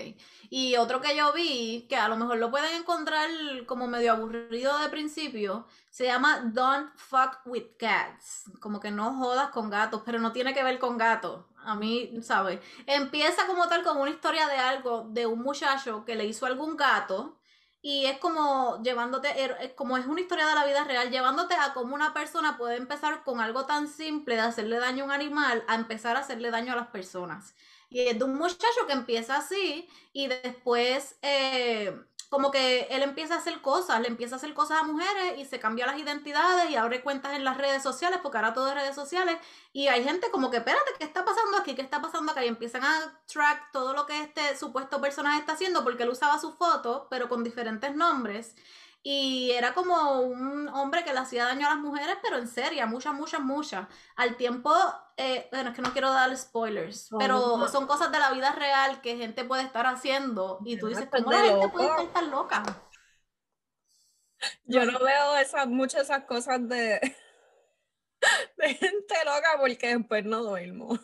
Y otro que yo vi, que a lo mejor lo pueden encontrar como medio aburrido de principio, se llama Don't Fuck with Cats. Como que no jodas con gatos, pero no tiene que ver con gatos. A mí, ¿sabes? Empieza como tal como una historia de algo, de un muchacho que le hizo algún gato. Y es como llevándote, er, como es una historia de la vida real, llevándote a cómo una persona puede empezar con algo tan simple de hacerle daño a un animal a empezar a hacerle daño a las personas. Y es de un muchacho que empieza así y después eh, como que él empieza a hacer cosas, le empieza a hacer cosas a mujeres y se cambia las identidades y abre cuentas en las redes sociales, porque ahora todo es redes sociales, y hay gente como que, espérate, ¿qué está pasando aquí? ¿Qué está pasando acá? Y empiezan a track todo lo que este supuesto personaje está haciendo, porque él usaba su foto, pero con diferentes nombres y era como un hombre que le hacía daño a las mujeres, pero en serio, muchas, muchas, muchas. Al tiempo, eh, bueno, es que no quiero dar spoilers, pero son cosas de la vida real que gente puede estar haciendo y tú dices, ¿cómo la gente puede estar loca? Yo no veo esas, muchas esas cosas [LAUGHS] de, gente loca porque después no duermo.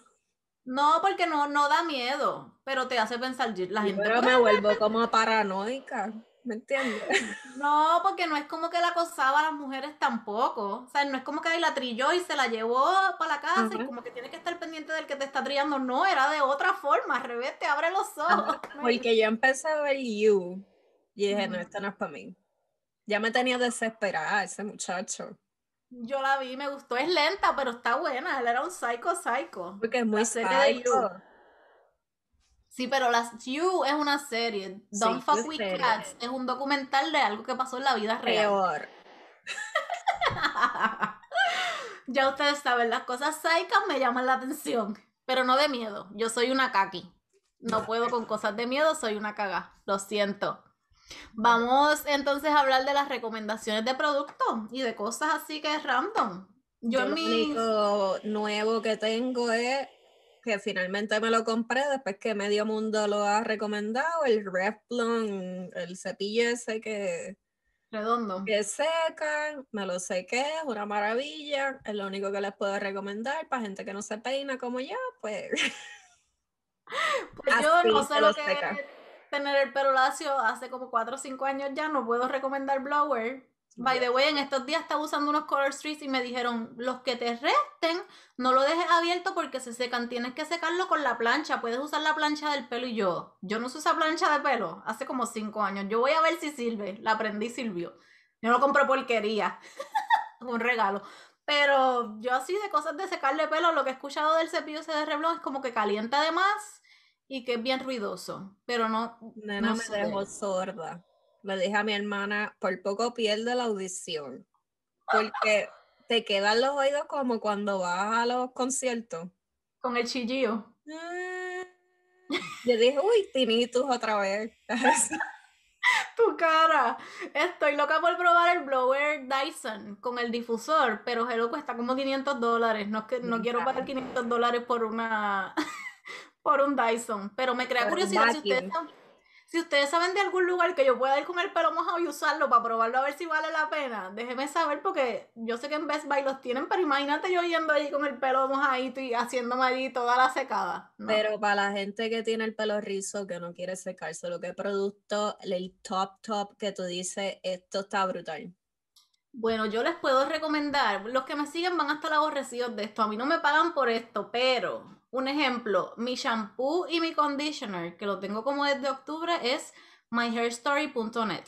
No, porque no, no da miedo, pero te hace pensar, la gente... Pero me vuelvo como paranoica. ¿me entiendes? [LAUGHS] No, porque no es como que la acosaba a las mujeres tampoco. O sea, no es como que ahí la trilló y se la llevó para la casa y como que tienes que estar pendiente del que te está trillando. No, era de otra forma. Al revés, te abre los ojos. [LAUGHS] Porque yo empecé a ver You y dije, no, esto no es para mí. Ya me tenía desesperada ese muchacho. Yo la vi, me gustó. Es lenta, pero está buena. Él era un psycho psycho. Porque es muy serio de You Sí, pero las You es una serie. Don't Fuck With Cats es un documental de algo que pasó en la vida Peor. real. [LAUGHS] ya ustedes saben, las cosas saicas me llaman la atención, pero no de miedo. Yo soy una caki. No puedo con cosas de miedo, soy una caga. Lo siento. Vamos entonces a hablar de las recomendaciones de producto y de cosas así que es random. Yo, mi nuevo que tengo es que finalmente me lo compré después que medio mundo lo ha recomendado, el Revlon, el cepillo ese que... Redondo. seca, me lo sé que es una maravilla, es lo único que les puedo recomendar para gente que no se peina como yo, pues... pues yo no sé lo que seca. tener el pelo lacio hace como 4 o 5 años ya, no puedo recomendar blower, By the way, en estos días estaba usando unos color streets y me dijeron, los que te resten, no lo dejes abierto porque se secan, tienes que secarlo con la plancha, puedes usar la plancha del pelo y yo. Yo no uso esa plancha de pelo hace como cinco años, yo voy a ver si sirve, la aprendí y sirvió. Yo no compré porquería, [LAUGHS] un regalo. Pero yo así de cosas de secarle pelo, lo que he escuchado del cepillo ese de reblón es como que calienta además y que es bien ruidoso, pero no... no me dejo sorda le dije a mi hermana, por poco pierde la audición, porque te quedan los oídos como cuando vas a los conciertos. Con el chillillo. Le ah. dije, uy, tinitus otra vez. [LAUGHS] tu cara. Estoy loca por probar el blower Dyson con el difusor, pero loco, cuesta como 500 dólares. No, que, no quiero pagar 500 dólares por una [LAUGHS] por un Dyson, pero me crea curiosidad si ustedes, si ustedes saben de algún lugar que yo pueda ir con el pelo mojado y usarlo para probarlo a ver si vale la pena, déjenme saber porque yo sé que en Best Buy los tienen, pero imagínate yo yendo allí con el pelo mojadito y haciéndome allí toda la secada. Pero para la gente que tiene el pelo rizo, que no quiere secarse, lo que producto, el top top que tú dices, esto está brutal. Bueno, yo les puedo recomendar, los que me siguen van a estar aborrecidos de esto, a mí no me pagan por esto, pero un ejemplo, mi shampoo y mi conditioner, que lo tengo como desde octubre, es myhairstory.net.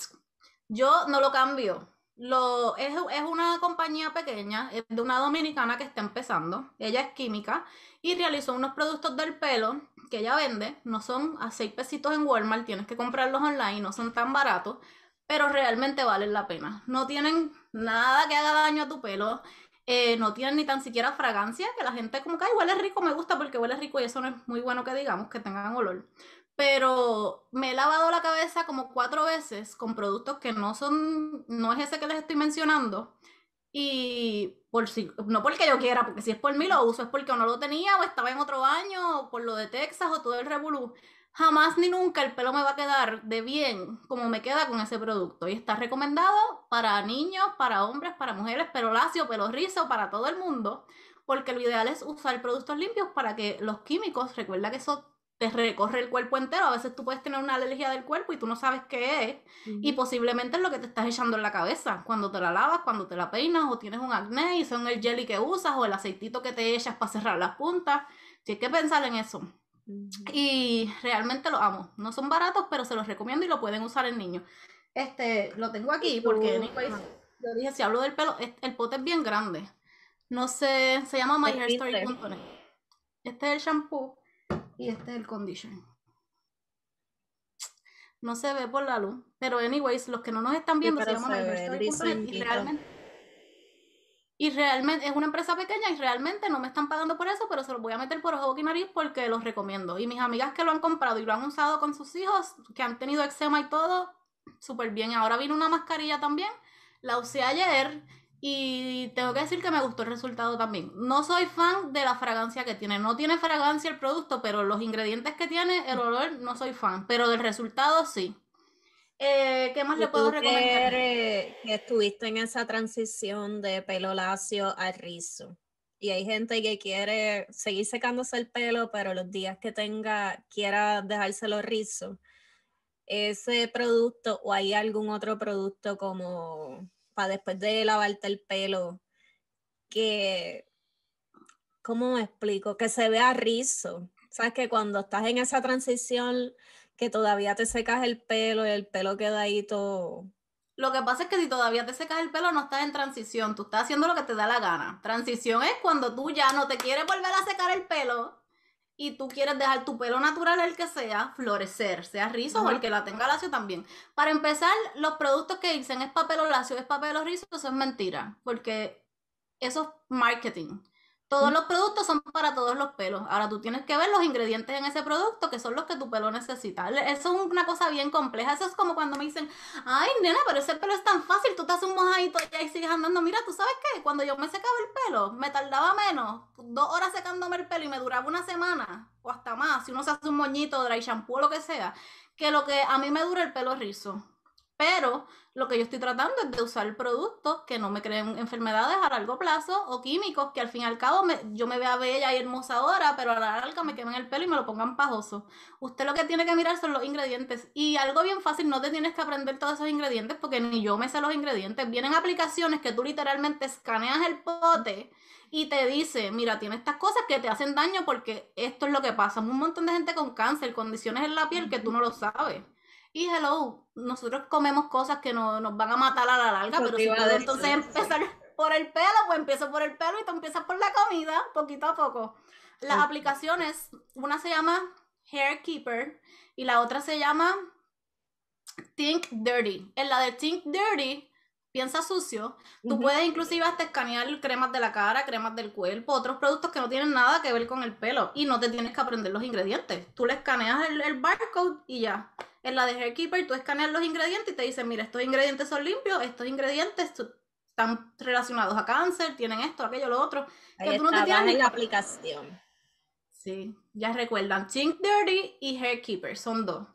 Yo no lo cambio. Lo, es, es, una compañía pequeña, es de una dominicana que está empezando. Ella es química y realizó unos productos del pelo que ella vende. No son a 6 pesitos en Walmart, tienes que comprarlos online, no son tan baratos, pero realmente valen la pena. No tienen nada que haga daño a tu pelo. Eh, no tienen ni tan siquiera fragancia, que la gente como que Ay, huele rico, me gusta porque huele rico y eso no es muy bueno que digamos que tengan olor. Pero me he lavado la cabeza como cuatro veces con productos que no son, no es ese que les estoy mencionando. Y por no porque yo quiera, porque si es por mí lo uso, es porque no lo tenía, o estaba en otro baño, o por lo de Texas, o todo el revolú jamás ni nunca el pelo me va a quedar de bien como me queda con ese producto. Y está recomendado para niños, para hombres, para mujeres, pelo lacio, pelo rizo, para todo el mundo, porque lo ideal es usar productos limpios para que los químicos, recuerda que eso te recorre el cuerpo entero, a veces tú puedes tener una alergia del cuerpo y tú no sabes qué es, y posiblemente es lo que te estás echando en la cabeza cuando te la lavas, cuando te la peinas o tienes un acné y son el jelly que usas o el aceitito que te echas para cerrar las puntas. Tienes que pensar en eso. Y realmente lo amo. No son baratos, pero se los recomiendo y lo pueden usar el niño. Este, lo tengo aquí porque dije, si hablo del pelo, el pote es bien grande. No sé, se llama My Este es el shampoo y este es el conditioner. No se ve por la luz, pero anyways, los que no nos están viendo se llama y realmente y realmente es una empresa pequeña y realmente no me están pagando por eso, pero se los voy a meter por ojo y nariz porque los recomiendo. Y mis amigas que lo han comprado y lo han usado con sus hijos, que han tenido eczema y todo, súper bien. Ahora vino una mascarilla también, la usé ayer y tengo que decir que me gustó el resultado también. No soy fan de la fragancia que tiene, no tiene fragancia el producto, pero los ingredientes que tiene, el olor, no soy fan, pero del resultado sí. Eh, ¿Qué más le puedo recomendar? Que, estuviste en esa transición de pelo lacio al rizo. Y hay gente que quiere seguir secándose el pelo, pero los días que tenga, quiera dejárselo rizo. Ese producto, o hay algún otro producto como para después de lavarte el pelo, que, ¿cómo me explico? Que se vea rizo. Sabes que cuando estás en esa transición, que todavía te secas el pelo y el pelo queda ahí todo. Lo que pasa es que si todavía te secas el pelo no estás en transición, tú estás haciendo lo que te da la gana. Transición es cuando tú ya no te quieres volver a secar el pelo y tú quieres dejar tu pelo natural, el que sea, florecer, sea rizo o el que la tenga lacio también. Para empezar, los productos que dicen es papel o lacio, es papel o rizo, eso es mentira, porque eso es marketing. Todos los productos son para todos los pelos. Ahora tú tienes que ver los ingredientes en ese producto que son los que tu pelo necesita. Eso es una cosa bien compleja. Eso es como cuando me dicen, ay, nena, pero ese pelo es tan fácil. Tú te haces un mojadito y sigues andando. Mira, tú sabes qué? Cuando yo me secaba el pelo, me tardaba menos. Dos horas secándome el pelo y me duraba una semana o hasta más. Si uno se hace un moñito, dry shampoo o lo que sea, que lo que a mí me dura el pelo rizo pero lo que yo estoy tratando es de usar productos que no me creen enfermedades a largo plazo o químicos que al fin y al cabo yo me vea bella y hermosa ahora, pero a la larga me quemen el pelo y me lo pongan pajoso. Usted lo que tiene que mirar son los ingredientes y algo bien fácil, no te tienes que aprender todos esos ingredientes porque ni yo me sé los ingredientes. Vienen aplicaciones que tú literalmente escaneas el pote y te dice, mira, tiene estas cosas que te hacen daño porque esto es lo que pasa. Un montón de gente con cáncer, condiciones en la piel que tú no lo sabes y hello, nosotros comemos cosas que nos van a matar a la larga, pero si entonces empezar [LAUGHS] por el pelo, pues empiezo por el pelo y tú empiezas por la comida, poquito a poco. Las aplicaciones, una se llama Hair Keeper y la otra se llama Think Dirty. En la de Think Dirty, piensa sucio, tú puedes inclusive hasta escanear cremas de la cara, cremas del cuerpo, otros productos que no tienen nada que ver con el pelo y no te tienes que aprender los ingredientes. Tú le escaneas el, el barcode y ya. En la de Hair Keeper, tú escaneas los ingredientes y te dicen, mira, estos ingredientes son limpios, estos ingredientes están relacionados a cáncer, tienen esto, aquello, lo otro. no te tienes la aplicación. Sí, ya recuerdan, Chink Dirty y Hair Keeper, son dos.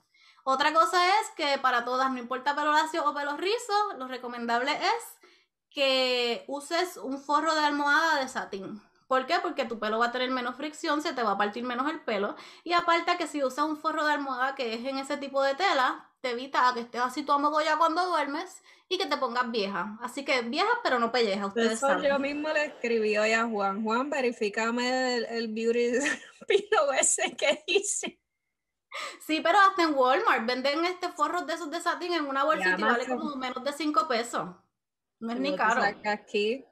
Otra cosa es que para todas, no importa pelo lacio o pelo rizo, lo recomendable es que uses un forro de almohada de satín. ¿Por qué? Porque tu pelo va a tener menos fricción, se te va a partir menos el pelo. Y aparte que si usas un forro de almohada que es en ese tipo de tela, te evita que estés así tu ya cuando duermes y que te pongas vieja. Así que vieja, pero no pelleja, ustedes yo mismo le escribí hoy a Juan. Juan, verifícame el, beauty [LAUGHS] pino ese que hice. Sí, pero hasta en Walmart venden este forro de esos de satín en una bolsita y, vale como menos de 5 pesos. No es ni caro. Aquí,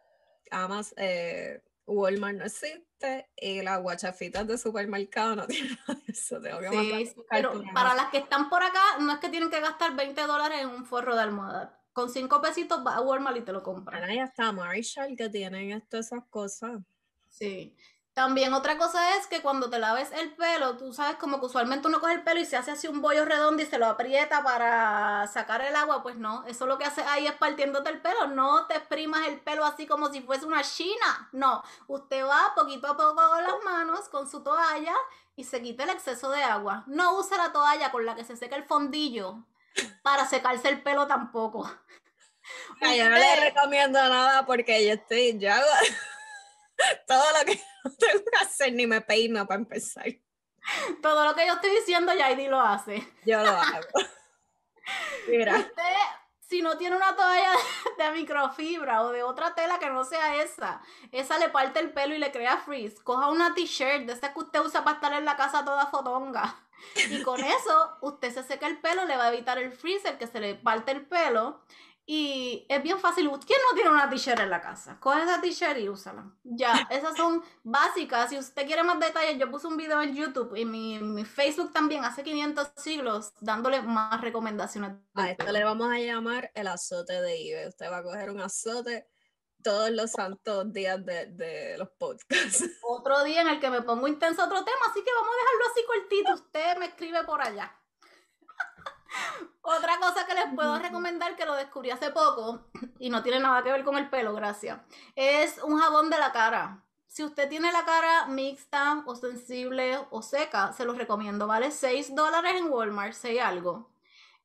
además, eh Walmart no existe y eh, las guachafitas de supermercado no [LAUGHS] tienen de eso. pero para las que están por acá, no es que tienen que gastar 20 dólares en un forro de almohada. Con 5 pesitos vas a Walmart y te lo compras. ahí está Marshall que tienen esto, esas cosas. Sí. También otra cosa es que cuando te laves el pelo, tú sabes como que usualmente uno coge el pelo y se hace así un bollo redondo y se lo aprieta para sacar el agua, pues no, eso lo que hace ahí es partiéndote el pelo, no te exprimas el pelo así como si fuese una china, no, usted va poquito a poco con las manos, con su toalla y se quita el exceso de agua, no usa la toalla con la que se seca el fondillo para secarse el pelo tampoco. Ay, Yo no le recomiendo nada porque yo estoy, yo hago [LAUGHS] todo lo que [LAUGHS] no tengo que hacer ni me peino para empezar. Todo lo que yo estoy diciendo, Yaidi lo hace. Yo lo hago. [LAUGHS] Mira. Usted, si no tiene una toalla [LAUGHS] de microfibra o de otra tela que no sea esa, esa le parte el pelo y le crea frizz. Coja una t-shirt de esa que usted usa para estar en la casa toda fotonga. Y con eso, usted se seca el pelo, le va a evitar el freezer que se le parte el pelo y es bien fácil. ¿Quién no tiene una t-shirt en la casa? Coge esa t-shirt y úsala. Ya, [LAUGHS] esas son básicas. Si usted quiere más detalles, yo puse un video en YouTube y mi, mi Facebook también hace 500 siglos dándole más recomendaciones. A esto le vamos a llamar el azote de Ibe. Usted va a coger un azote todos los santos días de, de, los podcasts. [LAUGHS] Otro día en el que me pongo intenso otro tema, así que vamos a dejarlo así cortito. Usted me escribe por allá. [LAUGHS] Otra cosa que les puedo recomendar que lo descubrí hace poco [CLEARS THROAT] y no tiene nada que ver con el pelo, gracias, es un jabón de la cara. Si usted tiene la cara mixta o sensible o seca, se los recomiendo. Vale 6 dólares en Walmart, 6 algo.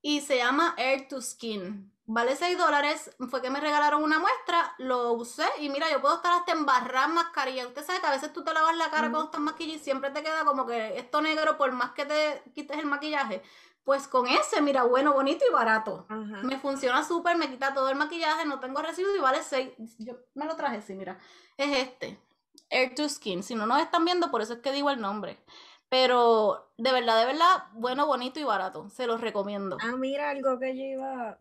Y se llama Air to Skin. Vale 6 dólares. Fue que me regalaron una muestra, lo usé y mira, yo puedo estar hasta embarrada en mascarilla. Usted sabe que a veces tú te lavas la cara con cuando estás y siempre te queda como que esto negro por más que te quites el maquillaje pues con ese, mira, bueno, bonito y barato. Me funciona súper, me quita todo el maquillaje, no tengo residuos y vale 6. Yo me lo traje, sí, mira. Es este, Air to Skin. Si no nos están viendo, por eso es que digo el nombre. Pero de verdad, de verdad, bueno, bonito y barato. Se los recomiendo. Ah, mira, algo que yo iba.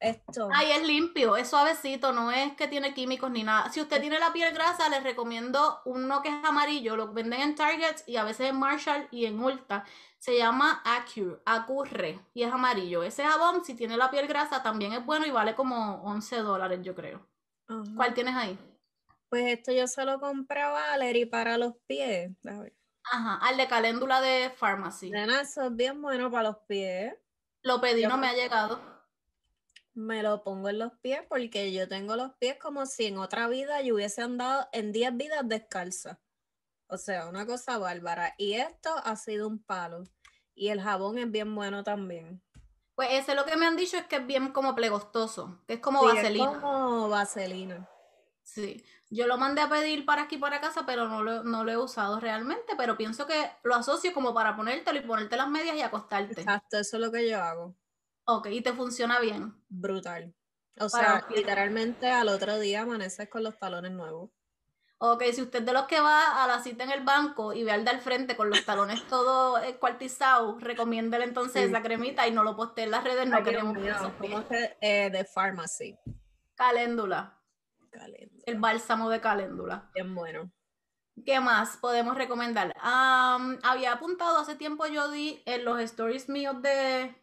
esto. Ay, es limpio, es suavecito, no es que tiene químicos ni nada. Si usted tiene la piel grasa, les recomiendo uno que es amarillo. Lo venden en Target y a veces en Marshall y en Ulta. Se llama Acure, Acurre, y es amarillo. Ese jabón, si tiene la piel grasa, también es bueno y vale como 11 dólares, yo creo. ¿Cuál tienes ahí? Pues esto yo se lo compraba a Valerie para los pies. Ajá, al de caléndula de Pharmacy. Nena, eso es bien bueno para los pies. Lo pedí, no me ha llegado. Me lo pongo en los pies porque yo tengo los pies como si en otra vida yo hubiese andado en 10 vidas descalza. O sea, una cosa bárbara. Y esto ha sido un palo. Y el jabón es bien bueno también. Pues ese lo que me han dicho es que es bien como plegostoso, que es como vaselina. Es como vaselina. Sí, yo lo mandé a pedir para aquí, para casa, pero no lo, no lo he usado realmente, pero pienso que lo asocio como para ponértelo y ponerte las medias y acostarte. Exacto, eso es lo que yo hago. Ok, y te funciona bien. Brutal. O sea, literalmente al otro día amaneces con los talones nuevos. Ok, si usted de los que va a la cita en el banco y ve al de al frente con los talones todos cuartizados, recomiéndele entonces la cremita y no lo postee en las redes, no queremos ¿Cómo se eh, de Pharmacy? Caléndula. Caléndula. El bálsamo de caléndula. es bueno. ¿Qué más podemos recomendar? había apuntado hace tiempo, yo di en los stories míos de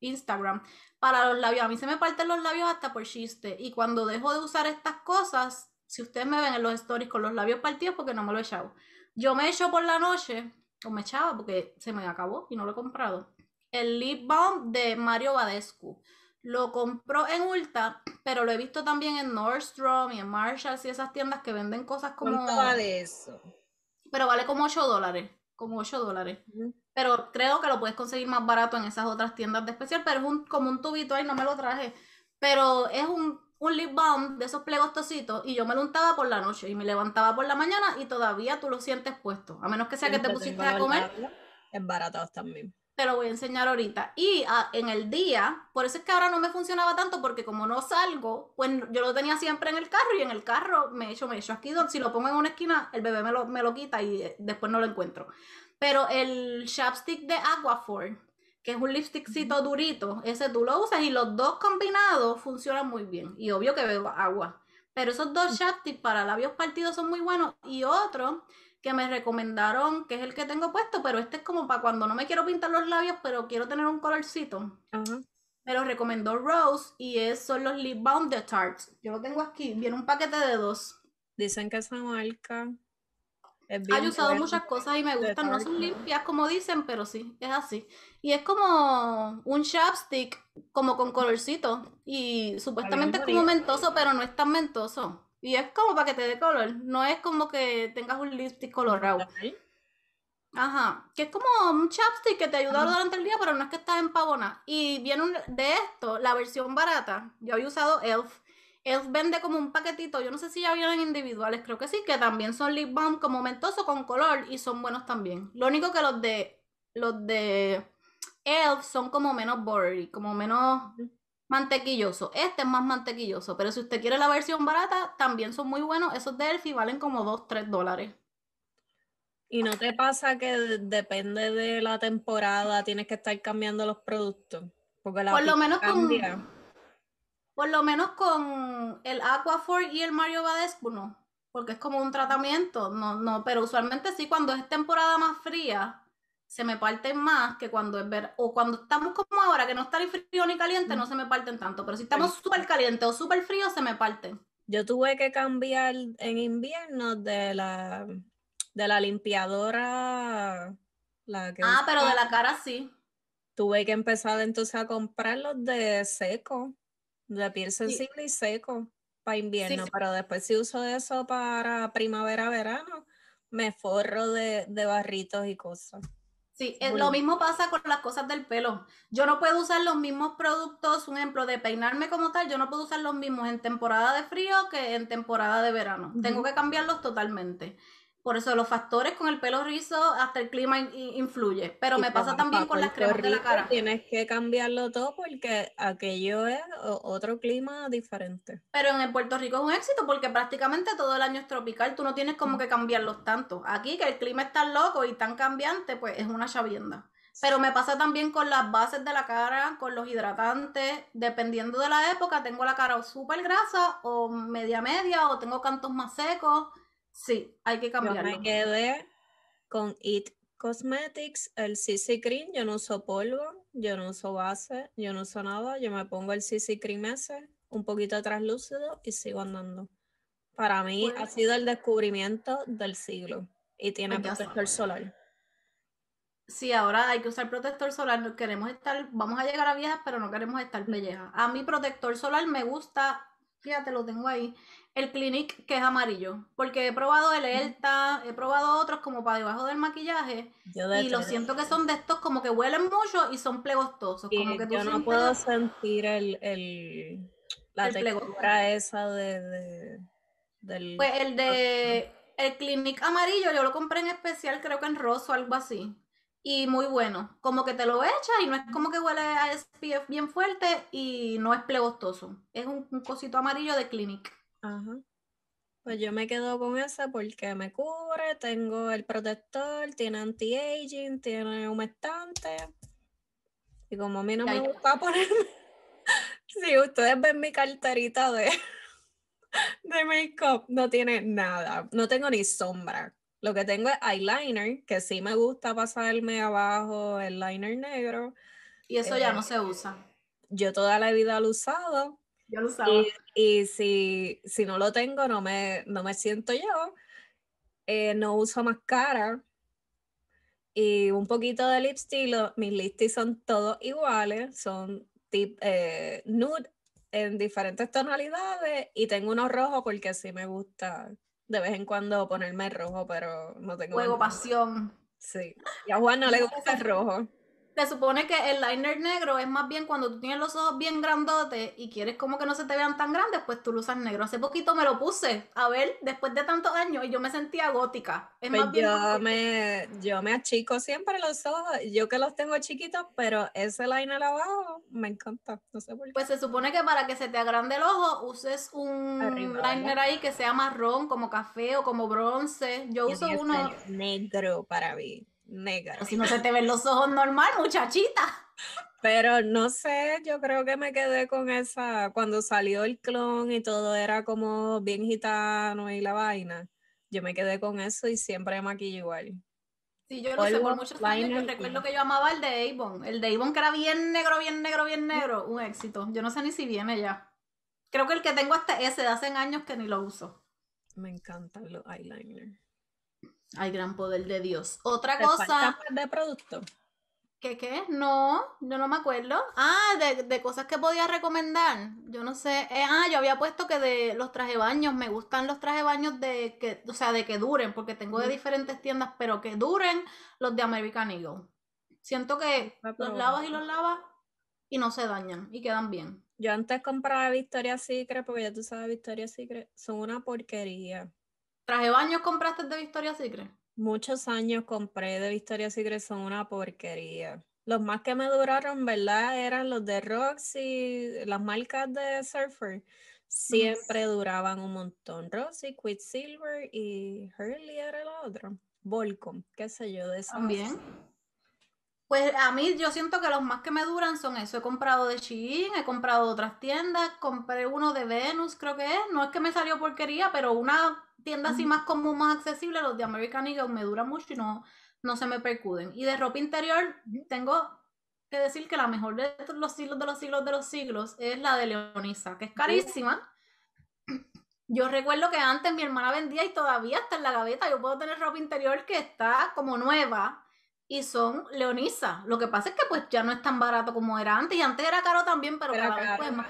Instagram para los labios. A mí se me parten los labios hasta por chiste. Y cuando dejo de usar estas cosas, si ustedes me ven en los stories con los labios partidos, porque no me lo he echado. Yo me echo por la noche, o me echaba porque se me acabó y no lo he comprado. El lip balm de Mario Badescu. Lo compró en Ulta, pero lo he visto también en Nordstrom y en Marshalls y esas tiendas que venden cosas como. ¿Cuánto vale eso? Pero vale como 8 dólares. Como 8 dólares. Pero creo que lo puedes conseguir más barato en esas otras tiendas de especial, pero es un, como un tubito ahí, no me lo traje. Pero es un, un lip balm de esos plegostositos y yo me lo untaba por la noche y me levantaba por la mañana y todavía tú lo sientes puesto. A menos que sea que te pusiste a comer. Es barato también te lo voy a enseñar ahorita. Y ah, en el día, por eso es que ahora no me funcionaba tanto, porque como no salgo, pues yo lo tenía siempre en el carro y en el carro me hecho me hecho Aquí si lo pongo en una esquina, el bebé me lo, quita y eh, después no lo encuentro. Pero el chapstick de Aquaphor, que es un lipstickcito durito, ese tú lo usas y los dos combinados funcionan muy bien. Y obvio que bebo agua. Pero esos dos mm. chapsticks para labios partidos son muy buenos. Y otro que me recomendaron, que es el que tengo puesto, pero este es como para cuando no me quiero pintar los labios, pero quiero tener un colorcito. Me lo recomendó Rose y es, son los Lip Balm de Tarts. Yo lo tengo aquí, viene un paquete de dos. Dicen que son marca he usado muchas cosas y me gustan, no son limpias como dicen, pero sí, es así. Y es como un chapstick, como con colorcito, y supuestamente es como mentoso, pero no es tan mentoso. Y es como paquete de color, no es como que tengas un lipstick colorado. Ajá, que es como un chapstick que te ayuda durante el día, pero no es que estás empavona. Y viene de esto, la versión barata. Yo he usado Elf. Elf vende como un paquetito, yo no sé si ya vienen individuales, creo que sí, que también son lip balm como mentoso con color y son buenos también. Lo único que los de los de Elf son como menos borry, como menos mantequilloso. Este es más mantequilloso, pero si usted quiere la versión barata, también son muy buenos. Esos de Elfi valen como 2, 3 dólares. ¿Y no te pasa que depende de la temporada tienes que estar cambiando los productos? Porque la por lo menos con por lo menos con el Aquafor y el Mario Badescu no, porque es como un tratamiento, no no, pero usualmente sí cuando es temporada más fría se me parten más que cuando es ver, o cuando estamos como ahora, que no está ni frío ni caliente, no se me parten tanto, pero si pues estamos súper caliente o súper frío, se me parten. Yo tuve que cambiar en invierno de la, de la limpiadora. La ah, pero de la cara sí. Tuve que empezar entonces a comprarlos de seco, de piel sensible y seco para invierno, pero después si uso eso para primavera, verano, me forro de, de barritos y cosas. Sí, lo mismo pasa con las cosas del pelo. Yo no puedo usar los mismos productos, un ejemplo de peinarme como tal, yo no puedo usar los mismos en temporada de frío que en temporada de verano. Tengo que cambiarlos totalmente. Por eso los factores con el pelo rizo hasta el clima influye. Pero me pasa también con las cremas de la cara. Tienes que cambiarlo todo porque aquello es otro clima diferente. Pero en el Puerto Rico es un éxito porque prácticamente todo el año es tropical. Tú no tienes como mm. que cambiarlos tanto. Aquí que el clima es tan loco y tan cambiante, pues es una chavienda. Pero me pasa también con las bases de la cara, con los hidratantes. Dependiendo de la época, tengo la cara o súper grasa o media media o tengo cantos más secos. Sí, hay que cambiar. Yo me quedé con It Cosmetics, el CC Cream, yo no uso polvo, yo no uso base, yo no uso nada, yo me pongo el CC Cream ese, un poquito translúcido y sigo andando. Para mí ha pues sido el descubrimiento del siglo y tiene pues protector solar. Sí, ahora hay que usar protector solar, queremos estar, vamos a llegar a viejas, pero no queremos estar pellejas. A mí protector solar me gusta fíjate, lo tengo ahí, el Clinique que es amarillo, porque he probado el Elta, he probado otros como para debajo del maquillaje y lo siento que son de estos como que huelen mucho y son plegostosos. como que yo no puedo sentir el, la el esa de, del... Pues el de el Clinique amarillo yo lo compré en especial creo que en o algo así y muy bueno. Como que te lo echa y no es como que huele a SPF bien fuerte y no es plegostoso. Es un, cosito amarillo de Clinic. Pues yo me quedo con esa porque me cubre, tengo el protector, tiene anti-aging, tiene humectante. Y como a mí no me gusta ponerme. [LAUGHS] si ustedes ven mi carterita de, [LAUGHS] de make-up, no tiene nada. No tengo ni sombra. Lo que tengo es eyeliner, que sí me gusta pasarme abajo el liner negro. Y eso ya eh, no se usa. Yo toda la vida lo he usado. Yo lo usaba. Y, y si, no lo tengo, no me, no me siento yo. Eh, no uso máscara. Y un poquito de lipstick. mis lipsticks son todos iguales. Son tip, eh, nude en diferentes tonalidades. Y tengo unos rojos porque sí me gusta de vez en cuando ponerme rojo, pero no tengo. Juego pasión. Sí. Y a Juan no le gusta el rojo. Se supone que el liner negro es más bien cuando tú tienes los ojos bien grandotes y quieres como que no se te vean tan grandes, pues tú lo usas negro. Hace poquito me lo puse, a ver, después de tantos años, y yo me sentía gótica. Pues más yo, me, yo me achico siempre los ojos, yo que los tengo chiquitos, pero ese liner abajo me encanta, Pues se supone que para que se te agrande el ojo, uses un liner ahí que sea marrón, como café o como bronce. Yo uso uno... Negro para mí. Negro. Si no se te ven los ojos normal, muchachita. Pero no sé, yo creo que me quedé con esa, cuando salió el clon y todo era como bien gitano y la vaina, yo me quedé con eso y siempre maquillo igual. Sí, yo lo sé, por muchos años recuerdo que yo amaba el de Avon, el de Avon que era bien negro, bien negro, bien negro, un éxito, yo no sé ni si viene ya. Creo que el que tengo hasta ese de hace años que ni lo uso. Me encantan los eyeliner. Hay gran poder de Dios. Otra cosa. de producto? ¿Qué qué? No, yo no me acuerdo. Ah, de, cosas que podía recomendar. Yo no sé. Eh, ah, yo había puesto que de los traje baños, me gustan los traje baños de que, o sea, de que duren, porque tengo de diferentes tiendas, pero que duren los de American Eagle. Siento que los lavas y los lavas y no se dañan y quedan bien. Yo antes compraba Victoria's Secret porque ya tú sabes, Victoria's Secret son una porquería. ¿Traje baños compraste de Victoria's Secret? Muchos años compré de Victoria's Secret, son una porquería. Los más que me duraron, ¿verdad? Eran los de Roxy, las marcas de Surfer. Siempre duraban un montón. Roxy, Quicksilver y Hurley era la otra. Volcom, qué sé yo, de eso. También. Pues a mí yo siento que los más que me duran son eso. He comprado de Shein, he comprado otras tiendas, compré uno de Venus, creo que es. No es que me salió porquería, pero una tienda así más común, más accesible, los de American Eagle me duran mucho y no, no se me percuden. Y de ropa interior, tengo que decir que la mejor de los siglos de los siglos de los siglos es la de Leonisa, que es carísima. [CLEARS THROAT] Yo recuerdo que antes mi hermana vendía y todavía está en la gaveta. Yo puedo tener ropa interior que está como nueva y son Leonisa. Lo que pasa es que pues ya no es tan barato como era antes y antes era caro también, pero cada vez fue pues, más.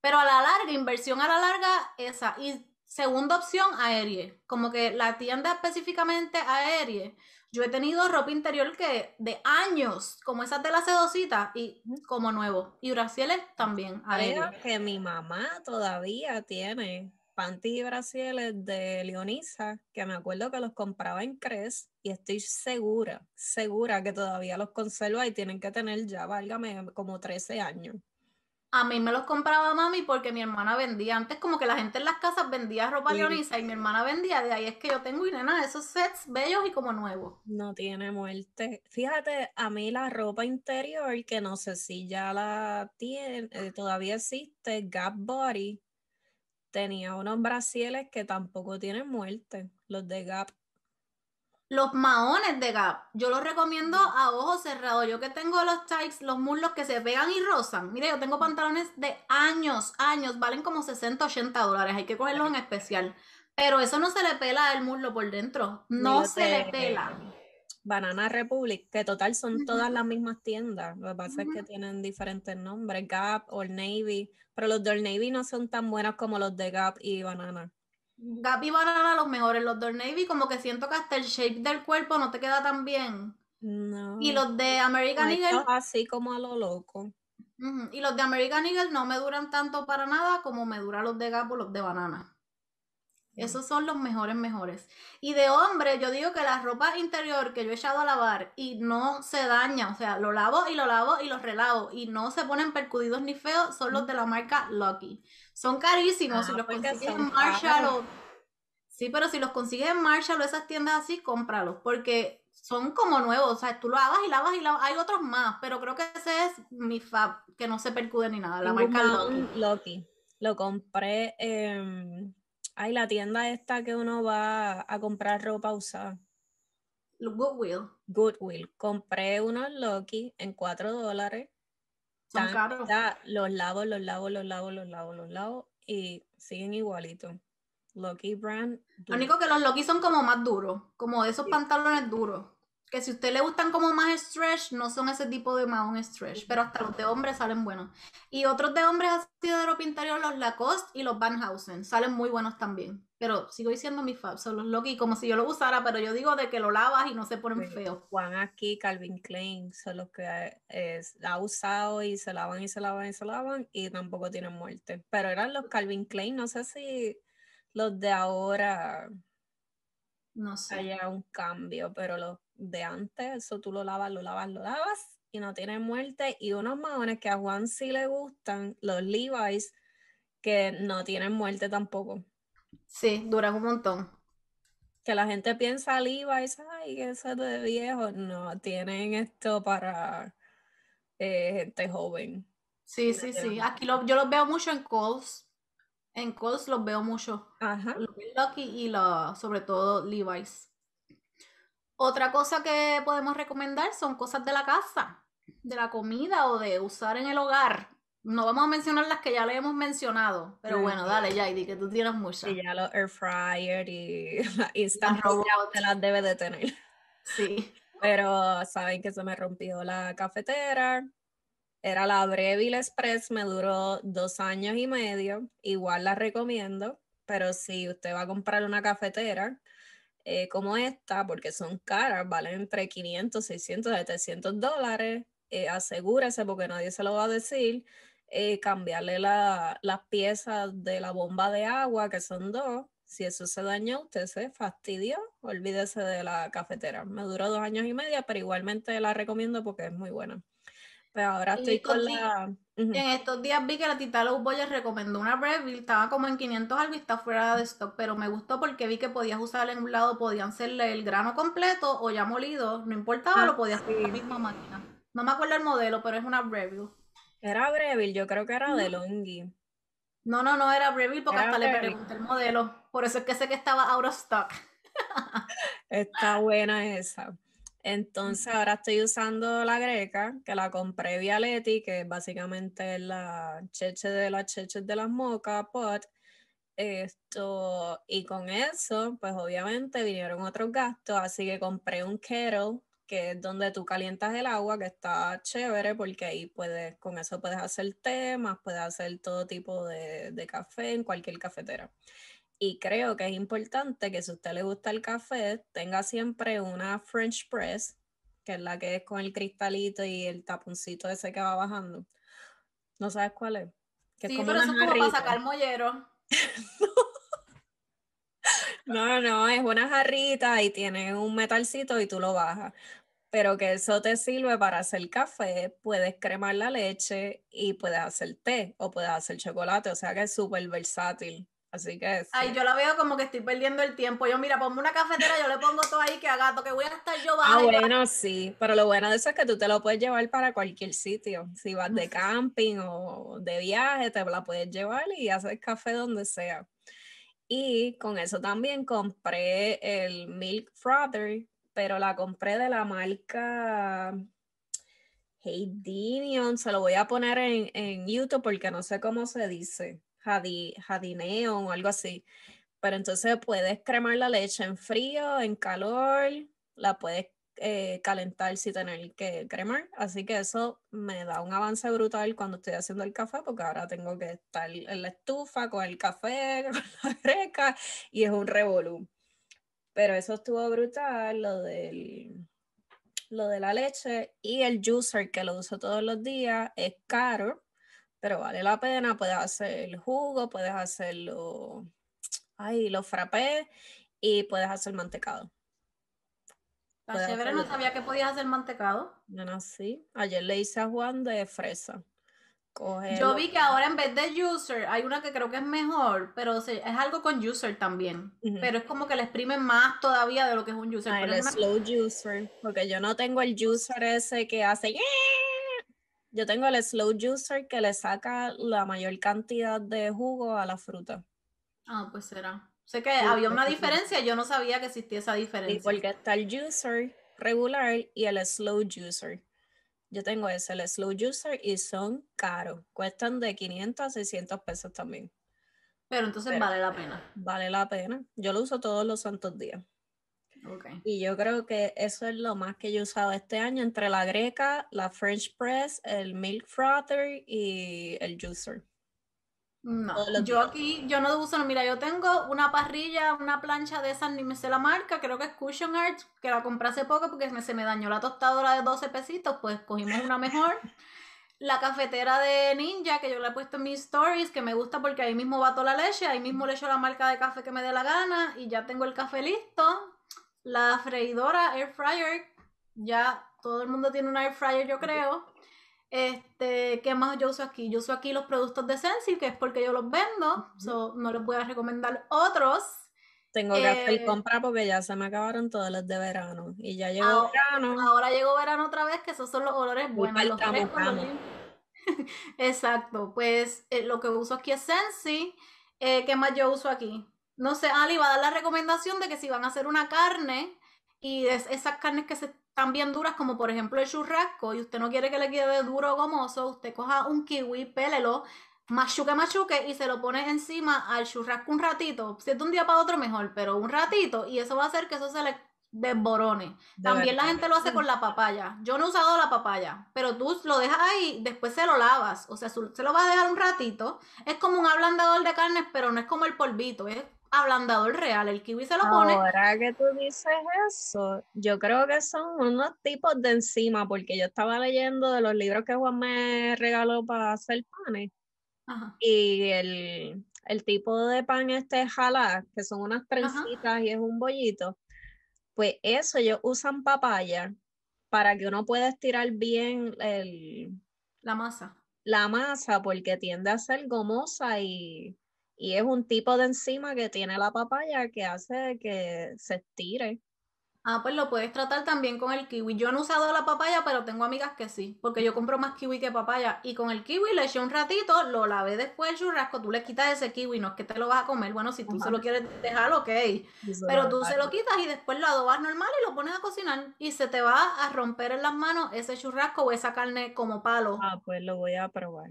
Pero a la larga, inversión a la larga, esa. Y Segunda opción, aérea. Como que la tienda específicamente aérea. Yo he tenido ropa interior que de años, como esas de la sedosita, y como nuevo. Y bracieles también, aérea. que mi mamá todavía tiene panty y bracieles de Leonisa, que me acuerdo que los compraba en Cres, y estoy segura, segura que todavía los conserva y tienen que tener ya, válgame, como 13 años a mí me los compraba mami porque mi hermana vendía. Antes como que la gente en las casas vendía ropa leonisa y mi hermana vendía. De ahí es que yo tengo, y esos sets bellos y como nuevos. No tiene muerte. Fíjate, a mí la ropa interior, que no sé si ya la tiene, eh, todavía existe, Gap Body, tenía unos brasiles que tampoco tienen muerte, los de Gap los maones de Gap. Yo los recomiendo mm. a ojos cerrados. Yo que tengo los tights, los muslos que se pegan y rozan. Mire, yo tengo pantalones de años, años. Valen como 60, 80 dólares. Hay que cogerlos en especial. Pero eso no se le pela el muslo por dentro. No se le pela. Banana Republic, que total son todas las mismas tiendas. Lo que pasa es que tienen diferentes nombres. Gap, Old Navy. Pero los de Navy no son tan buenos como los de Gap y Banana. Gap y Banana los mejores, los de Navy como que siento que hasta el shape del cuerpo no te queda tan bien. No. Y los de American Eagle... Así como a lo loco. Y los de American Eagle no me duran tanto para nada como me duran los de Gap los de Banana. Esos son los mejores, mejores. Y de hombre, yo digo que la ropa interior que yo he echado a lavar y no se daña, o sea, lo lavo y lo lavo y los relavo y no se ponen percudidos ni feos, son los de la marca Lucky. Son carísimos. si ah, los pues consigues en Marshall o. Sí, pero si los consigues en Marshall o esas tiendas así, cómpralos. Porque son como nuevos. O sea, tú lo hagas y lavas y lavas. Hay otros más, pero creo que ese es mi fab, que no se percude ni nada. La marca Loki. Lo compré. Hay em, la tienda esta que uno va a comprar ropa usada. Goodwill. Goodwill. Compré unos Loki en 4 dólares los lados, los lavo, los lavo, los lados, los lados y siguen igualito Lucky brand. Lo único que los Loki son como más duros, como esos pantalones duros que si a usted le gustan como más stretch, no son ese tipo de un stretch, pero hasta los de hombres salen buenos. Y otros de hombres así de los pintarios los Lacoste y los Van Housen, salen muy buenos también. Pero sigo diciendo mis fabs, son los Loki, como si yo los usara, pero yo digo de que lo lavas y no se ponen feos. Juan aquí, Calvin Klein, son los que es, ha usado y se lavan y se lavan y se lavan y tampoco tienen muerte. Pero eran los Calvin Klein, no sé si los de ahora no sé. haya un cambio, pero los de antes, eso tú lo lavas, lo lavas, lo lavas y no tiene muerte. Y unos maones que a Juan sí le gustan, los Levi's, que no tienen muerte tampoco. Sí, duran un montón. Que la gente piensa Levi's, ay, que eso de viejo. No, tienen esto para eh, gente joven. Sí, sí, sí. Aquí yo los veo mucho en Coles. En Coles los veo mucho. Ajá. Lucky y sobre todo Levi's. Otra cosa que podemos recomendar son cosas de la casa, de la comida o de usar en el hogar. No vamos a mencionar las que ya le hemos mencionado, pero bueno, dale, Jaidi, que tú tienes muchas. Sí, ya los air fryer y la [LAUGHS] instant te las debe de tener. Sí. [LAUGHS] Pero saben que se me rompió la cafetera. Era la Breville Express, me duró dos años y medio. Igual la recomiendo, pero si usted va a comprar una cafetera, eh, como esta, porque son caras, valen entre 500, 600, 700 dólares, eh, asegúrese porque nadie se lo va a decir, eh, cambiarle las piezas de la bomba de agua, que son dos. Si eso se dañó, usted se fastidió, olvídese de la cafetera. Me duró dos años y medio, pero igualmente la recomiendo porque es muy buena. Pero ahora estoy con la en estos días vi que la Tita los Boy recomendó una Breville, estaba como en 500 algo y fuera de stock, pero me gustó porque vi que podías usarla en un lado, podían serle el grano completo o ya molido, no importaba, ah. lo podías hacer en la misma máquina. No me acuerdo el modelo, pero es una Breville. Era Breville, yo creo que era de No, no, no era Breville porque hasta le pregunté el modelo, por eso es que sé que estaba out of stock. está buena esa. Entonces ahora estoy usando la greca, que la compré via Leti, que básicamente la cheche de las cheches de las mocas, pot. y con eso, pues obviamente vinieron otros gastos, así que compré un kettle, que es donde tú calientas el agua, que está chévere porque ahí puedes, con eso puedes hacer temas, puedes hacer todo tipo de, de café en cualquier cafetera. Y creo que es importante que si a usted le gusta el café, tenga siempre una French press, que es la que es con el cristalito y el taponcito ese que va bajando. ¿No sabes cuál es? sí, pero eso es como para sacar mollero. [LAUGHS] no, no, es una jarrita y tiene un metalcito y tú lo bajas pero que eso te sirve para hacer café, puedes cremar la leche y puedes hacer té o puedes hacer chocolate, o sea que es súper versátil. Así que. Ay, yo la veo como que estoy perdiendo el tiempo. Yo, mira, ponme una cafetera, yo le pongo todo ahí que haga, que voy a estar yo ah, bueno, sí. Pero lo bueno de eso es que tú te lo puedes llevar para cualquier sitio. Si vas de camping o de viaje, te la puedes llevar y haces café donde sea. Y con eso también compré el Milk Frother, pero la compré de la marca Hey Se lo voy a poner en YouTube porque no sé cómo se dice jardineo o algo así. Pero entonces puedes cremar la leche en frío, en calor, la puedes eh, calentar si tener que cremar. Así que eso me da un avance brutal cuando estoy haciendo el café, porque ahora tengo que estar en la estufa con el café, [LAUGHS] con la greca, y es un revolú. Pero eso estuvo brutal, lo del lo de la leche y el juicer que lo uso todos los días es caro pero vale la pena, puedes hacer el jugo, puedes hacer ay, los frappés y puedes hacer mantecado. La chévere no sabía que podías hacer mantecado. Bueno, sí. Ayer le hice a Juan de fresa. Yo vi que ahora en vez de user hay una que creo que es mejor, pero es algo con user también. Pero es como que le exprime más todavía de lo que es un user. es slow juicer, porque yo no tengo el user ese que hace yo tengo el slow juicer que le saca la mayor cantidad de jugo a la fruta. Ah, pues será. Sé que había una diferencia, yo no sabía que existía esa diferencia. porque está el juicer regular y el slow juicer. Yo tengo ese, el slow juicer, y son caros. Cuestan de 500 a 600 pesos también. Pero entonces vale la pena. Vale la pena. Yo lo uso todos los santos días. Y yo creo que eso es lo más que yo he usado este año entre la greca, la French press, el milk frother y el juicer. No, yo aquí, yo no uso, mira, yo tengo una parrilla, una plancha de esas, ni me sé la marca, creo que es Cushion Arts, que la compré hace poco porque se me dañó la tostadora de 12 pesitos, pues cogimos una mejor. la cafetera de Ninja, que yo la he puesto en mis stories, que me gusta porque ahí mismo va la leche, ahí mismo le echo la marca de café que me dé la gana y ya tengo el café listo. La freidora, air fryer, ya todo el mundo tiene una air fryer, yo creo. Este, ¿qué más yo uso aquí? Yo uso aquí los productos de Sensi, que es porque yo los vendo, no les voy a recomendar otros. Tengo que hacer eh, compra porque ya se me acabaron todos los de verano y ya llegó ahora, verano. Ahora llegó verano otra vez, que esos son los olores buenos, los [LAUGHS] Exacto, pues eh, lo que uso aquí es Sensi. Eh, ¿Qué más yo uso aquí? no sé, Ali va a dar la recomendación de que si van a hacer una carne y esas carnes que se están bien duras, como por ejemplo el churrasco, y usted no quiere que le quede duro o gomoso, usted coja un kiwi, pélelo, machuque, machuque y se lo pone encima al churrasco un ratito. Si es de un día para otro, mejor, pero un ratito, y eso va a hacer que eso se le desborone. También la gente lo hace con la papaya. Yo no he usado la papaya, pero tú lo dejas ahí, después se lo lavas. O sea, se lo vas a dejar un ratito. Es como un ablandador de carnes, pero no es como el polvito, es ablandador real. El kiwi se lo pone. Ahora que tú dices eso, yo creo que son unos tipos de encima, porque yo estaba leyendo de los libros que Juan me regaló para hacer panes. Y el, tipo de pan este jalá, que son unas trencitas y es un bollito, pues eso ellos usan papaya para que uno pueda estirar bien la masa. La masa, porque tiende a ser gomosa y y es un tipo de enzima que tiene la papaya que hace que se estire. Ah, pues lo puedes tratar también con el kiwi. Yo no he usado la papaya, pero tengo amigas que sí, porque yo compro más kiwi que papaya. Y con el kiwi le eché un ratito, lo lavé después el churrasco, tú le quitas ese kiwi, no es que te lo vas a comer. Bueno, si tú se lo quieres dejar, ok. Pero tú se lo quitas y después lo adobas normal y lo pones a cocinar. Y se te va a romper en las manos ese churrasco o esa carne como palo. Ah, pues lo voy a probar.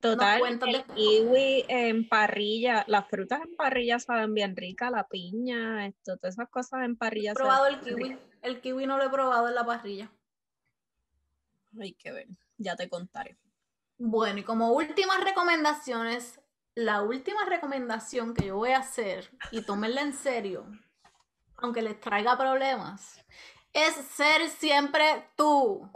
Total, el kiwi en parrilla, las frutas en parrilla saben bien ricas, la piña, todas esas cosas en parrilla. He probado el kiwi, el kiwi no lo he probado en la parrilla. Hay que ver, ya te contaré. Bueno, y como últimas recomendaciones, la última recomendación que yo voy a hacer, y tómenla en serio, aunque les traiga problemas, es ser siempre tú.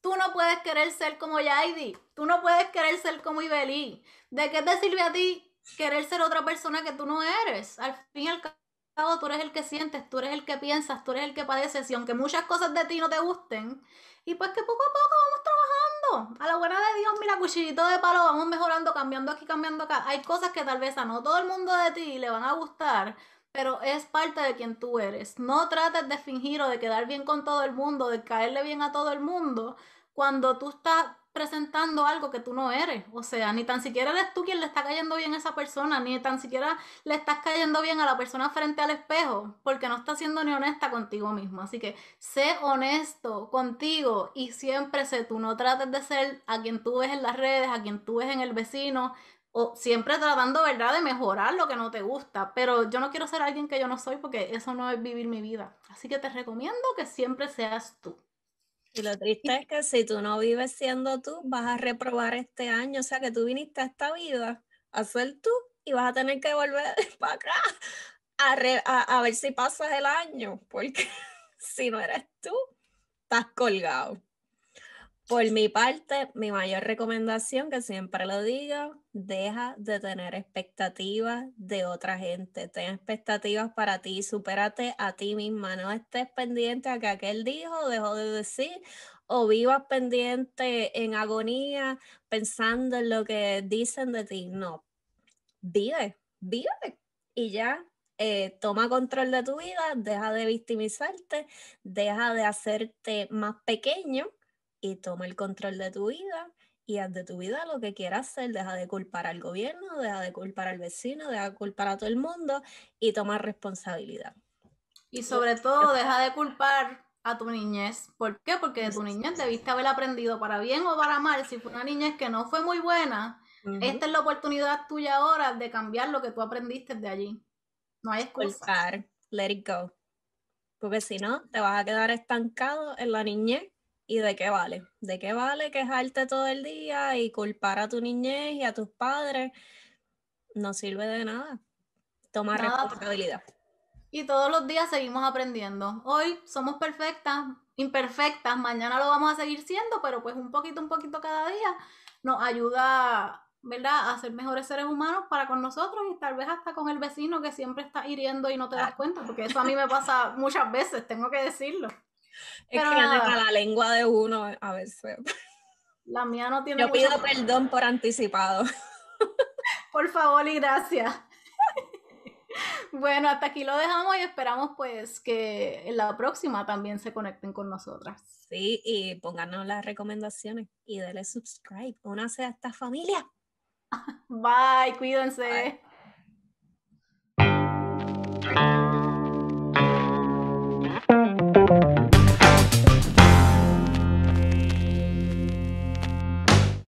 Tú no puedes querer ser como Yaidi. Tú no puedes querer ser como Ibelí. ¿De qué te sirve a ti querer ser otra persona que tú no eres? Al fin y al cabo, tú eres el que sientes, tú eres el que piensas, tú eres el que padeces. Y aunque muchas cosas de ti no te gusten, y pues que poco a poco vamos trabajando. A la buena de Dios, mira, cuchillito de palo, vamos mejorando, cambiando aquí, cambiando acá. Hay cosas que tal vez a no todo el mundo de ti le van a gustar, pero es parte de quien tú eres. No trates de fingir o de quedar bien con todo el mundo, de caerle bien a todo el mundo, cuando tú estás presentando algo que tú no eres. O sea, ni tan siquiera eres tú quien le está cayendo bien a esa persona, ni tan siquiera le estás cayendo bien a la persona frente al espejo, porque no estás siendo ni honesta contigo mismo. Así que sé honesto contigo y siempre sé tú. No trates de ser a quien tú ves en las redes, a quien tú ves en el vecino, o siempre tratando, ¿verdad?, de mejorar lo que no te gusta, pero yo no quiero ser alguien que yo no soy porque eso no es vivir mi vida. Así que te recomiendo que siempre seas tú. Y lo triste es que si tú no vives siendo tú, vas a reprobar este año, o sea que tú viniste a esta vida a ser tú y vas a tener que volver [LAUGHS] para acá a ver si pasas el año, porque [LAUGHS] si no eres tú, estás colgado. Por mi parte, mi mayor recomendación, que siempre lo digo, deja de tener expectativas de otra gente. Ten expectativas para ti, supérate a ti misma. No estés pendiente a que aquel dijo, dejó de decir, o vivas pendiente en agonía pensando en lo que dicen de ti. No, vive, vive y ya eh, toma control de tu vida, deja de victimizarte, deja de hacerte más pequeño y toma el control de tu vida y haz de tu vida lo que quieras hacer, deja de culpar al gobierno, deja de culpar al vecino, deja de culpar a todo el mundo y toma responsabilidad. Y sobre todo, deja de culpar a tu niñez. ¿Por qué? Porque de tu niñez debiste haber aprendido para bien o para mal. Si fue una niñez que no fue muy buena, esta es la oportunidad tuya ahora de cambiar lo que tú aprendiste de allí. No hay excusa. Culpar, let it go. Porque si no, te vas a quedar estancado en la niñez ¿Y de qué vale? ¿De qué vale quejarte todo el día y culpar a tu niñez y a tus padres? No sirve de nada. Toma responsabilidad. Y todos los días seguimos aprendiendo. Hoy somos perfectas, imperfectas, mañana lo vamos a seguir siendo, pero pues un poquito, un poquito cada día nos ayuda, ¿verdad?, a ser mejores seres humanos para con nosotros y tal vez hasta con el vecino que siempre está hiriendo y no te das cuenta, porque eso a mí me pasa muchas veces, tengo que decirlo. Es que la lengua de uno a veces. La mía no tiene. Yo pido perdón por anticipado. Por favor y gracias. Bueno, hasta aquí lo dejamos y esperamos pues que en la próxima también se conecten con nosotras. Sí, y pónganos las recomendaciones y denle subscribe. Únase a esta familia. Bye, cuídense.